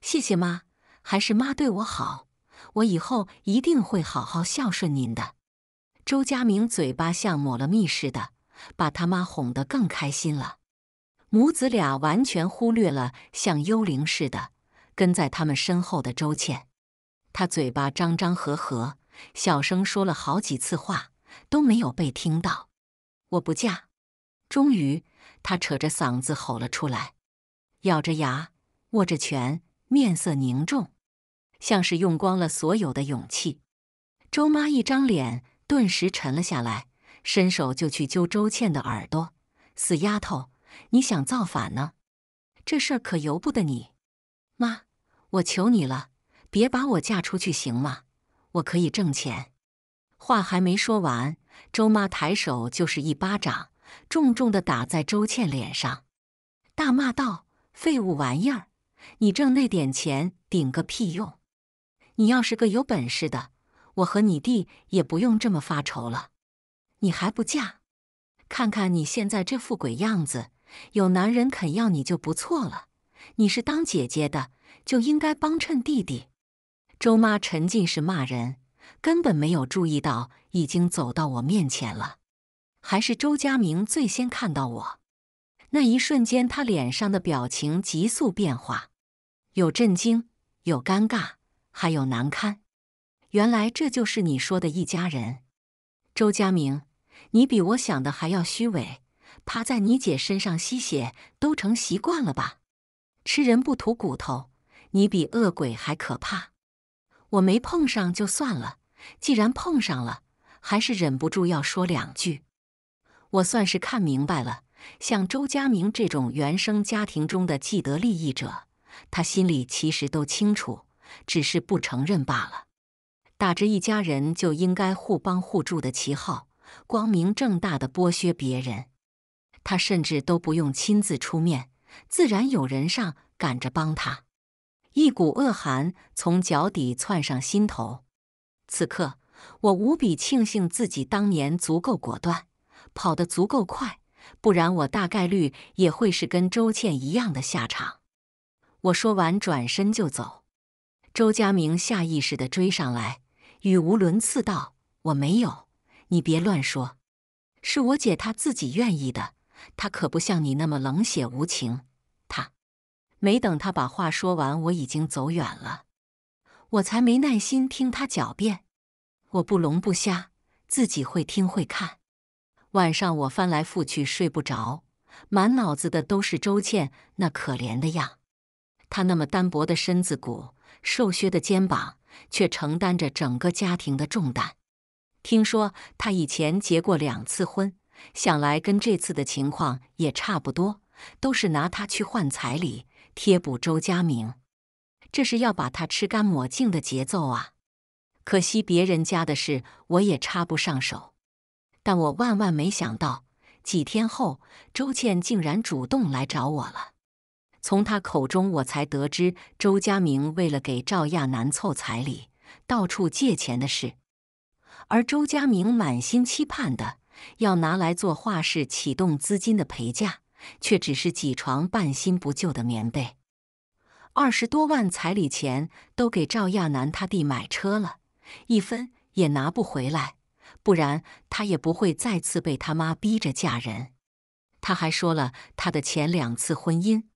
谢谢妈，还是妈对我好，我以后一定会好好孝顺您的。周家明嘴巴像抹了蜜似的，把他妈哄得更开心了。母子俩完全忽略了像幽灵似的跟在他们身后的周倩，他嘴巴张张合合，小声说了好几次话都没有被听到。我不嫁！终于，他扯着嗓子吼了出来，咬着牙，握着拳。面色凝重，像是用光了所有的勇气。周妈一张脸顿时沉了下来，伸手就去揪周倩的耳朵：“死丫头，你想造反呢？这事儿可由不得你！妈，我求你了，别把我嫁出去行吗？我可以挣钱。”话还没说完，周妈抬手就是一巴掌，重重的打在周倩脸上，大骂道：“废物玩意儿！”你挣那点钱顶个屁用！你要是个有本事的，我和你弟也不用这么发愁了。你还不嫁？看看你现在这副鬼样子，有男人肯要你就不错了。你是当姐姐的，就应该帮衬弟弟。周妈沉浸式骂人，根本没有注意到已经走到我面前了。还是周家明最先看到我，那一瞬间，他脸上的表情急速变化。有震惊，有尴尬，还有难堪。原来这就是你说的一家人。周佳明，你比我想的还要虚伪，趴在你姐身上吸血都成习惯了吧？吃人不吐骨头，你比恶鬼还可怕。我没碰上就算了，既然碰上了，还是忍不住要说两句。我算是看明白了，像周佳明这种原生家庭中的既得利益者。他心里其实都清楚，只是不承认罢了。打着一家人就应该互帮互助的旗号，光明正大的剥削别人，他甚至都不用亲自出面，自然有人上赶着帮他。一股恶寒从脚底窜上心头。此刻，我无比庆幸自己当年足够果断，跑得足够快，不然我大概率也会是跟周倩一样的下场。我说完，转身就走。周佳明下意识的追上来，语无伦次道：“我没有，你别乱说，是我姐她自己愿意的，她可不像你那么冷血无情。”他没等他把话说完，我已经走远了。我才没耐心听他狡辩，我不聋不瞎，自己会听会看。晚上我翻来覆去睡不着，满脑子的都是周倩那可怜的样。他那么单薄的身子骨、瘦削的肩膀，却承担着整个家庭的重担。听说他以前结过两次婚，想来跟这次的情况也差不多，都是拿他去换彩礼，贴补周家明。这是要把他吃干抹净的节奏啊！可惜别人家的事我也插不上手。但我万万没想到，几天后，周倩竟然主动来找我了。从他口中，我才得知周家明为了给赵亚楠凑彩礼，到处借钱的事。而周家明满心期盼的要拿来做画室启动资金的陪嫁，却只是几床半新不旧的棉被。二十多万彩礼钱都给赵亚楠他弟买车了，一分也拿不回来。不然他也不会再次被他妈逼着嫁人。他还说了他的前两次婚姻。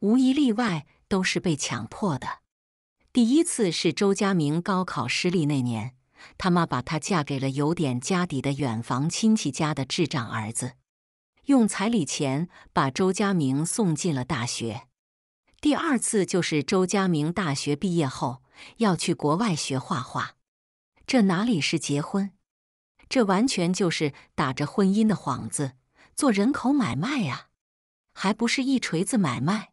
无一例外都是被强迫的。第一次是周家明高考失利那年，他妈把他嫁给了有点家底的远房亲戚家的智障儿子，用彩礼钱把周家明送进了大学。第二次就是周家明大学毕业后要去国外学画画，这哪里是结婚？这完全就是打着婚姻的幌子做人口买卖呀！还不是一锤子买卖？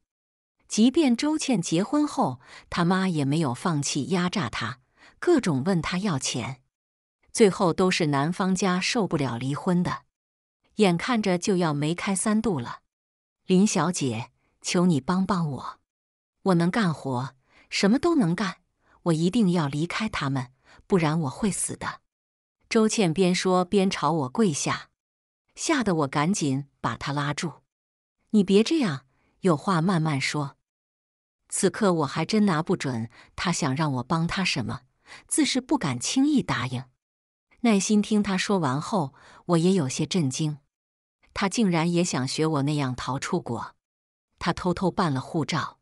即便周倩结婚后，他妈也没有放弃压榨她，各种问她要钱，最后都是男方家受不了离婚的，眼看着就要梅开三度了。林小姐，求你帮帮我，我能干活，什么都能干，我一定要离开他们，不然我会死的。周倩边说边朝我跪下，吓得我赶紧把她拉住，你别这样，有话慢慢说。此刻我还真拿不准他想让我帮他什么，自是不敢轻易答应。耐心听他说完后，我也有些震惊，他竟然也想学我那样逃出国。他偷偷办了护照，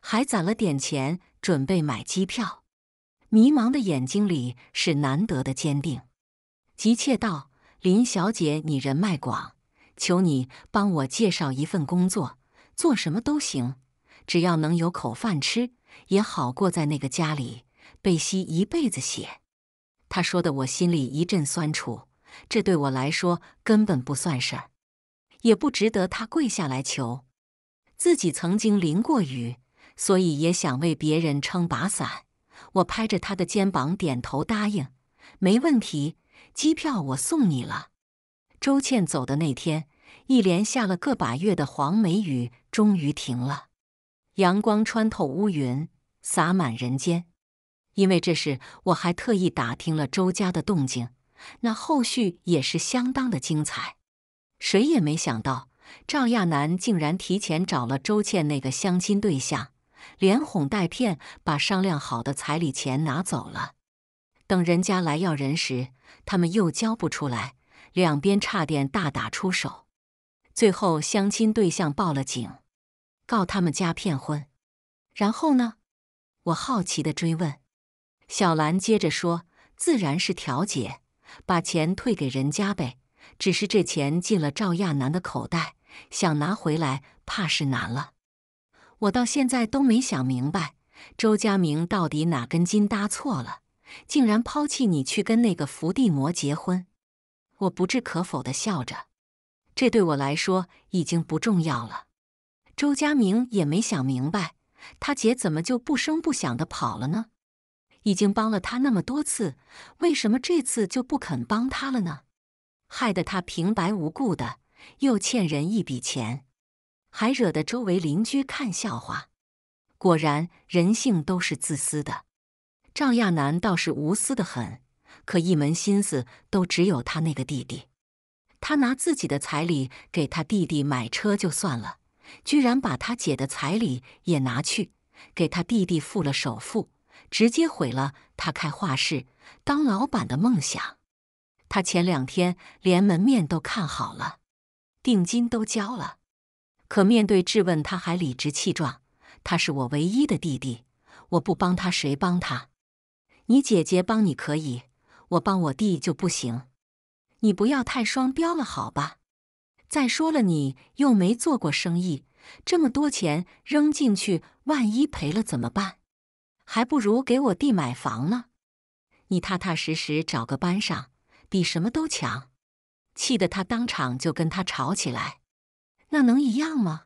还攒了点钱准备买机票。迷茫的眼睛里是难得的坚定，急切道：“林小姐，你人脉广，求你帮我介绍一份工作，做什么都行。”只要能有口饭吃，也好过在那个家里被吸一辈子血。他说的我心里一阵酸楚，这对我来说根本不算事儿，也不值得他跪下来求。自己曾经淋过雨，所以也想为别人撑把伞。我拍着他的肩膀点头答应，没问题，机票我送你了。周倩走的那天，一连下了个把月的黄梅雨，终于停了。阳光穿透乌云，洒满人间。因为这事，我还特意打听了周家的动静。那后续也是相当的精彩。谁也没想到，赵亚楠竟然提前找了周倩那个相亲对象，连哄带骗把商量好的彩礼钱拿走了。等人家来要人时，他们又交不出来，两边差点大打出手。最后，相亲对象报了警。告他们家骗婚，然后呢？我好奇的追问。小兰接着说：“自然是调解，把钱退给人家呗。只是这钱进了赵亚楠的口袋，想拿回来怕是难了。”我到现在都没想明白，周家明到底哪根筋搭错了，竟然抛弃你去跟那个伏地魔结婚？我不置可否的笑着，这对我来说已经不重要了。周佳明也没想明白，他姐怎么就不声不响的跑了呢？已经帮了他那么多次，为什么这次就不肯帮他了呢？害得他平白无故的又欠人一笔钱，还惹得周围邻居看笑话。果然，人性都是自私的。赵亚楠倒是无私的很，可一门心思都只有他那个弟弟。他拿自己的彩礼给他弟弟买车就算了。居然把他姐的彩礼也拿去给他弟弟付了首付，直接毁了他开画室当老板的梦想。他前两天连门面都看好了，定金都交了。可面对质问，他还理直气壮：“他是我唯一的弟弟，我不帮他谁帮他？你姐姐帮你可以，我帮我弟就不行。你不要太双标了，好吧？”再说了，你又没做过生意，这么多钱扔进去，万一赔了怎么办？还不如给我弟买房呢。你踏踏实实找个班上，比什么都强。气得他当场就跟他吵起来。那能一样吗？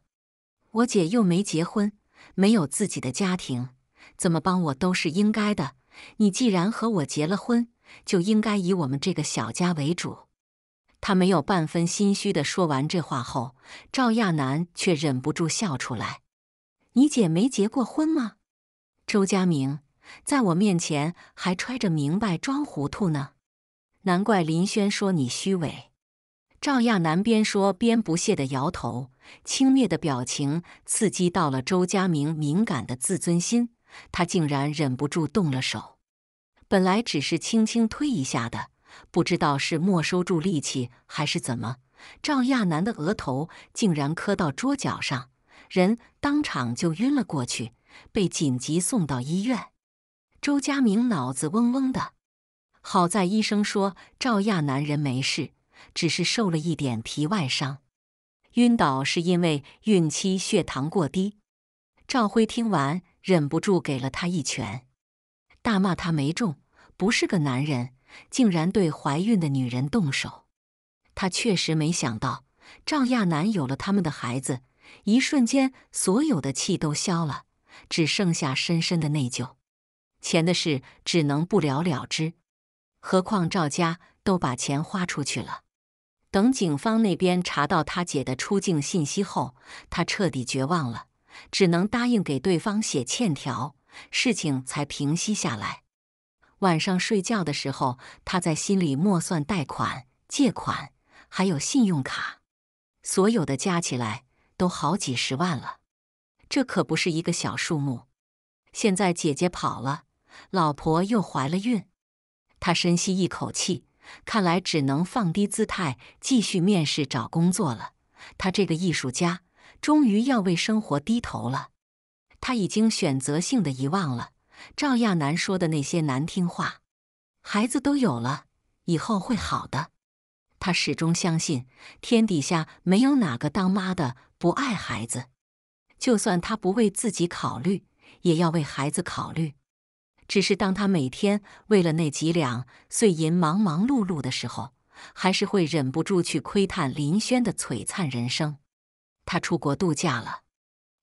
我姐又没结婚，没有自己的家庭，怎么帮我都是应该的。你既然和我结了婚，就应该以我们这个小家为主。他没有半分心虚的说完这话后，赵亚楠却忍不住笑出来：“你姐没结过婚吗？”周佳明在我面前还揣着明白装糊涂呢，难怪林轩说你虚伪。”赵亚楠边说边不屑的摇头，轻蔑的表情刺激到了周佳明敏感的自尊心，他竟然忍不住动了手，本来只是轻轻推一下的。不知道是没收住力气还是怎么，赵亚楠的额头竟然磕到桌角上，人当场就晕了过去，被紧急送到医院。周佳明脑子嗡嗡的，好在医生说赵亚楠人没事，只是受了一点皮外伤，晕倒是因为孕期血糖过低。赵辉听完忍不住给了他一拳，大骂他没种，不是个男人。竟然对怀孕的女人动手，她确实没想到赵亚楠有了他们的孩子。一瞬间，所有的气都消了，只剩下深深的内疚。钱的事只能不了了之，何况赵家都把钱花出去了。等警方那边查到他姐的出境信息后，他彻底绝望了，只能答应给对方写欠条，事情才平息下来。晚上睡觉的时候，他在心里默算贷款、借款，还有信用卡，所有的加起来都好几十万了。这可不是一个小数目。现在姐姐跑了，老婆又怀了孕，他深吸一口气，看来只能放低姿态继续面试找工作了。他这个艺术家终于要为生活低头了。他已经选择性的遗忘了。赵亚楠说的那些难听话，孩子都有了，以后会好的。他始终相信，天底下没有哪个当妈的不爱孩子。就算他不为自己考虑，也要为孩子考虑。只是当他每天为了那几两碎银忙忙碌碌的时候，还是会忍不住去窥探林轩的璀璨人生。他出国度假了，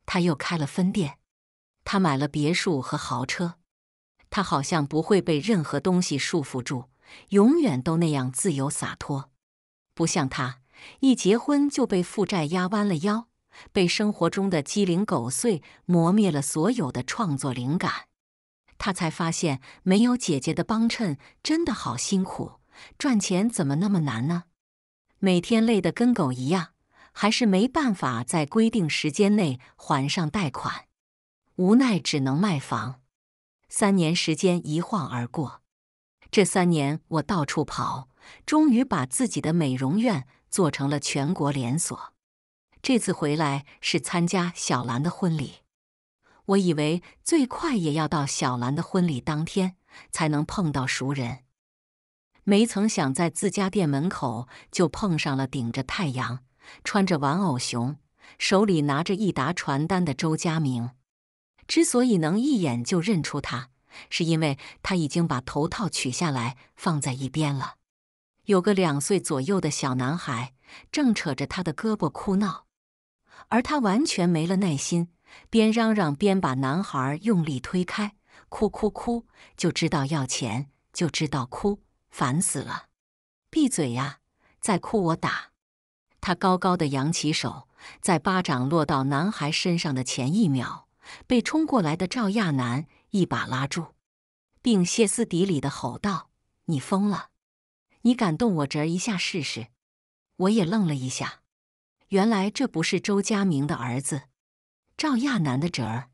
他又开了分店。他买了别墅和豪车，他好像不会被任何东西束缚住，永远都那样自由洒脱。不像他一结婚就被负债压弯了腰，被生活中的鸡零狗碎磨灭了所有的创作灵感。他才发现，没有姐姐的帮衬，真的好辛苦，赚钱怎么那么难呢？每天累得跟狗一样，还是没办法在规定时间内还上贷款。无奈只能卖房，三年时间一晃而过。这三年我到处跑，终于把自己的美容院做成了全国连锁。这次回来是参加小兰的婚礼，我以为最快也要到小兰的婚礼当天才能碰到熟人，没曾想在自家店门口就碰上了顶着太阳、穿着玩偶熊、手里拿着一沓传单的周佳明。之所以能一眼就认出他，是因为他已经把头套取下来放在一边了。有个两岁左右的小男孩正扯着他的胳膊哭闹，而他完全没了耐心，边嚷嚷边把男孩用力推开：“哭哭哭，就知道要钱，就知道哭，烦死了！闭嘴呀，再哭我打！”他高高的扬起手，在巴掌落到男孩身上的前一秒。被冲过来的赵亚楠一把拉住，并歇斯底里的吼道：“你疯了！你敢动我侄儿一下试试？”我也愣了一下，原来这不是周家明的儿子，赵亚楠的侄儿，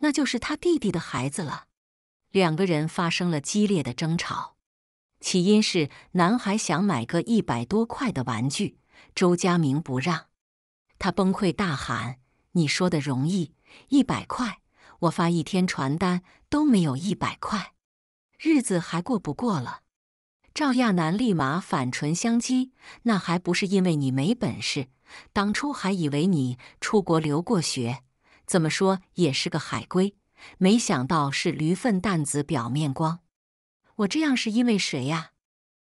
那就是他弟弟的孩子了。两个人发生了激烈的争吵，起因是男孩想买个一百多块的玩具，周家明不让，他崩溃大喊：“你说的容易！”一百块，我发一天传单都没有一百块，日子还过不过了？赵亚楠立马反唇相讥：“那还不是因为你没本事？当初还以为你出国留过学，怎么说也是个海归，没想到是驴粪蛋子表面光。我这样是因为谁呀？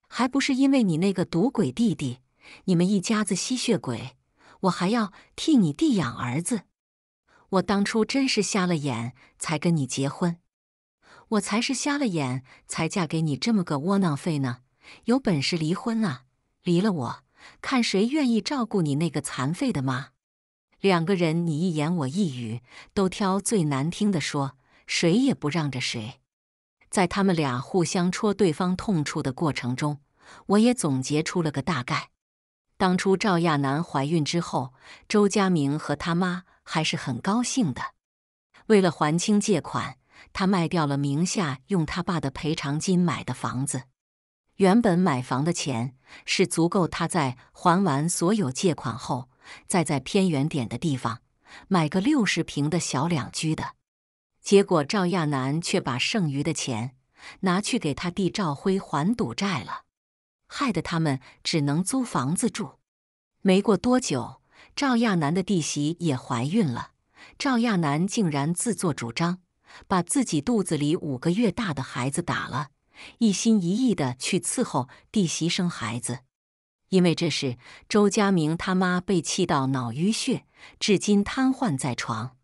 还不是因为你那个赌鬼弟弟？你们一家子吸血鬼，我还要替你弟养儿子。”我当初真是瞎了眼才跟你结婚，我才是瞎了眼才嫁给你这么个窝囊废呢！有本事离婚啊！离了我，看谁愿意照顾你那个残废的妈！两个人你一言我一语，都挑最难听的说，谁也不让着谁。在他们俩互相戳对方痛处的过程中，我也总结出了个大概：当初赵亚楠怀孕之后，周家明和他妈。还是很高兴的。为了还清借款，他卖掉了名下用他爸的赔偿金买的房子。原本买房的钱是足够他在还完所有借款后，再在偏远点的地方买个六十平的小两居的。结果赵亚楠却把剩余的钱拿去给他弟赵辉还赌债了，害得他们只能租房子住。没过多久。赵亚楠的弟媳也怀孕了，赵亚楠竟然自作主张，把自己肚子里五个月大的孩子打了，一心一意的去伺候弟媳生孩子。因为这事，周家明他妈被气到脑淤血，至今瘫痪在床。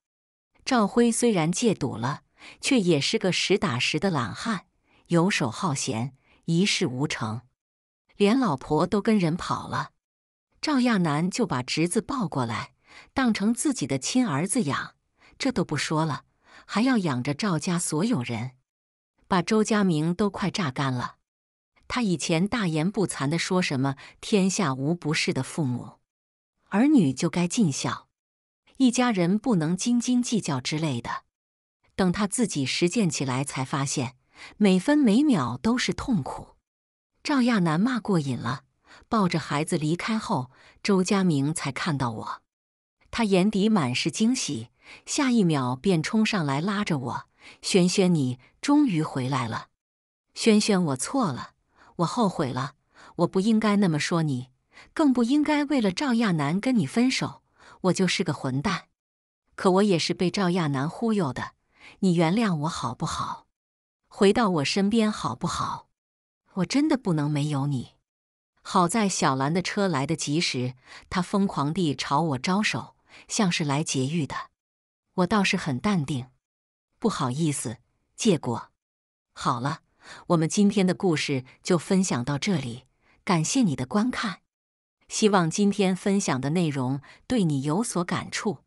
赵辉虽然戒赌了，却也是个实打实的懒汉，游手好闲，一事无成，连老婆都跟人跑了。赵亚楠就把侄子抱过来，当成自己的亲儿子养。这都不说了，还要养着赵家所有人，把周家明都快榨干了。他以前大言不惭的说什么“天下无不是的父母，儿女就该尽孝，一家人不能斤斤计较”之类的，等他自己实践起来，才发现每分每秒都是痛苦。赵亚楠骂过瘾了。抱着孩子离开后，周佳明才看到我，他眼底满是惊喜，下一秒便冲上来拉着我：“轩轩，你终于回来了！轩轩，我错了，我后悔了，我不应该那么说你，更不应该为了赵亚楠跟你分手，我就是个混蛋。可我也是被赵亚楠忽悠的，你原谅我好不好？回到我身边好不好？我真的不能没有你。”好在小兰的车来得及时，她疯狂地朝我招手，像是来劫狱的。我倒是很淡定，不好意思，借过。好了，我们今天的故事就分享到这里，感谢你的观看。希望今天分享的内容对你有所感触。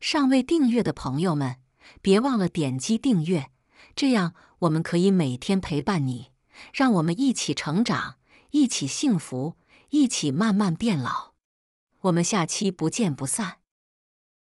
尚未订阅的朋友们，别忘了点击订阅，这样我们可以每天陪伴你，让我们一起成长。一起幸福，一起慢慢变老。我们下期不见不散。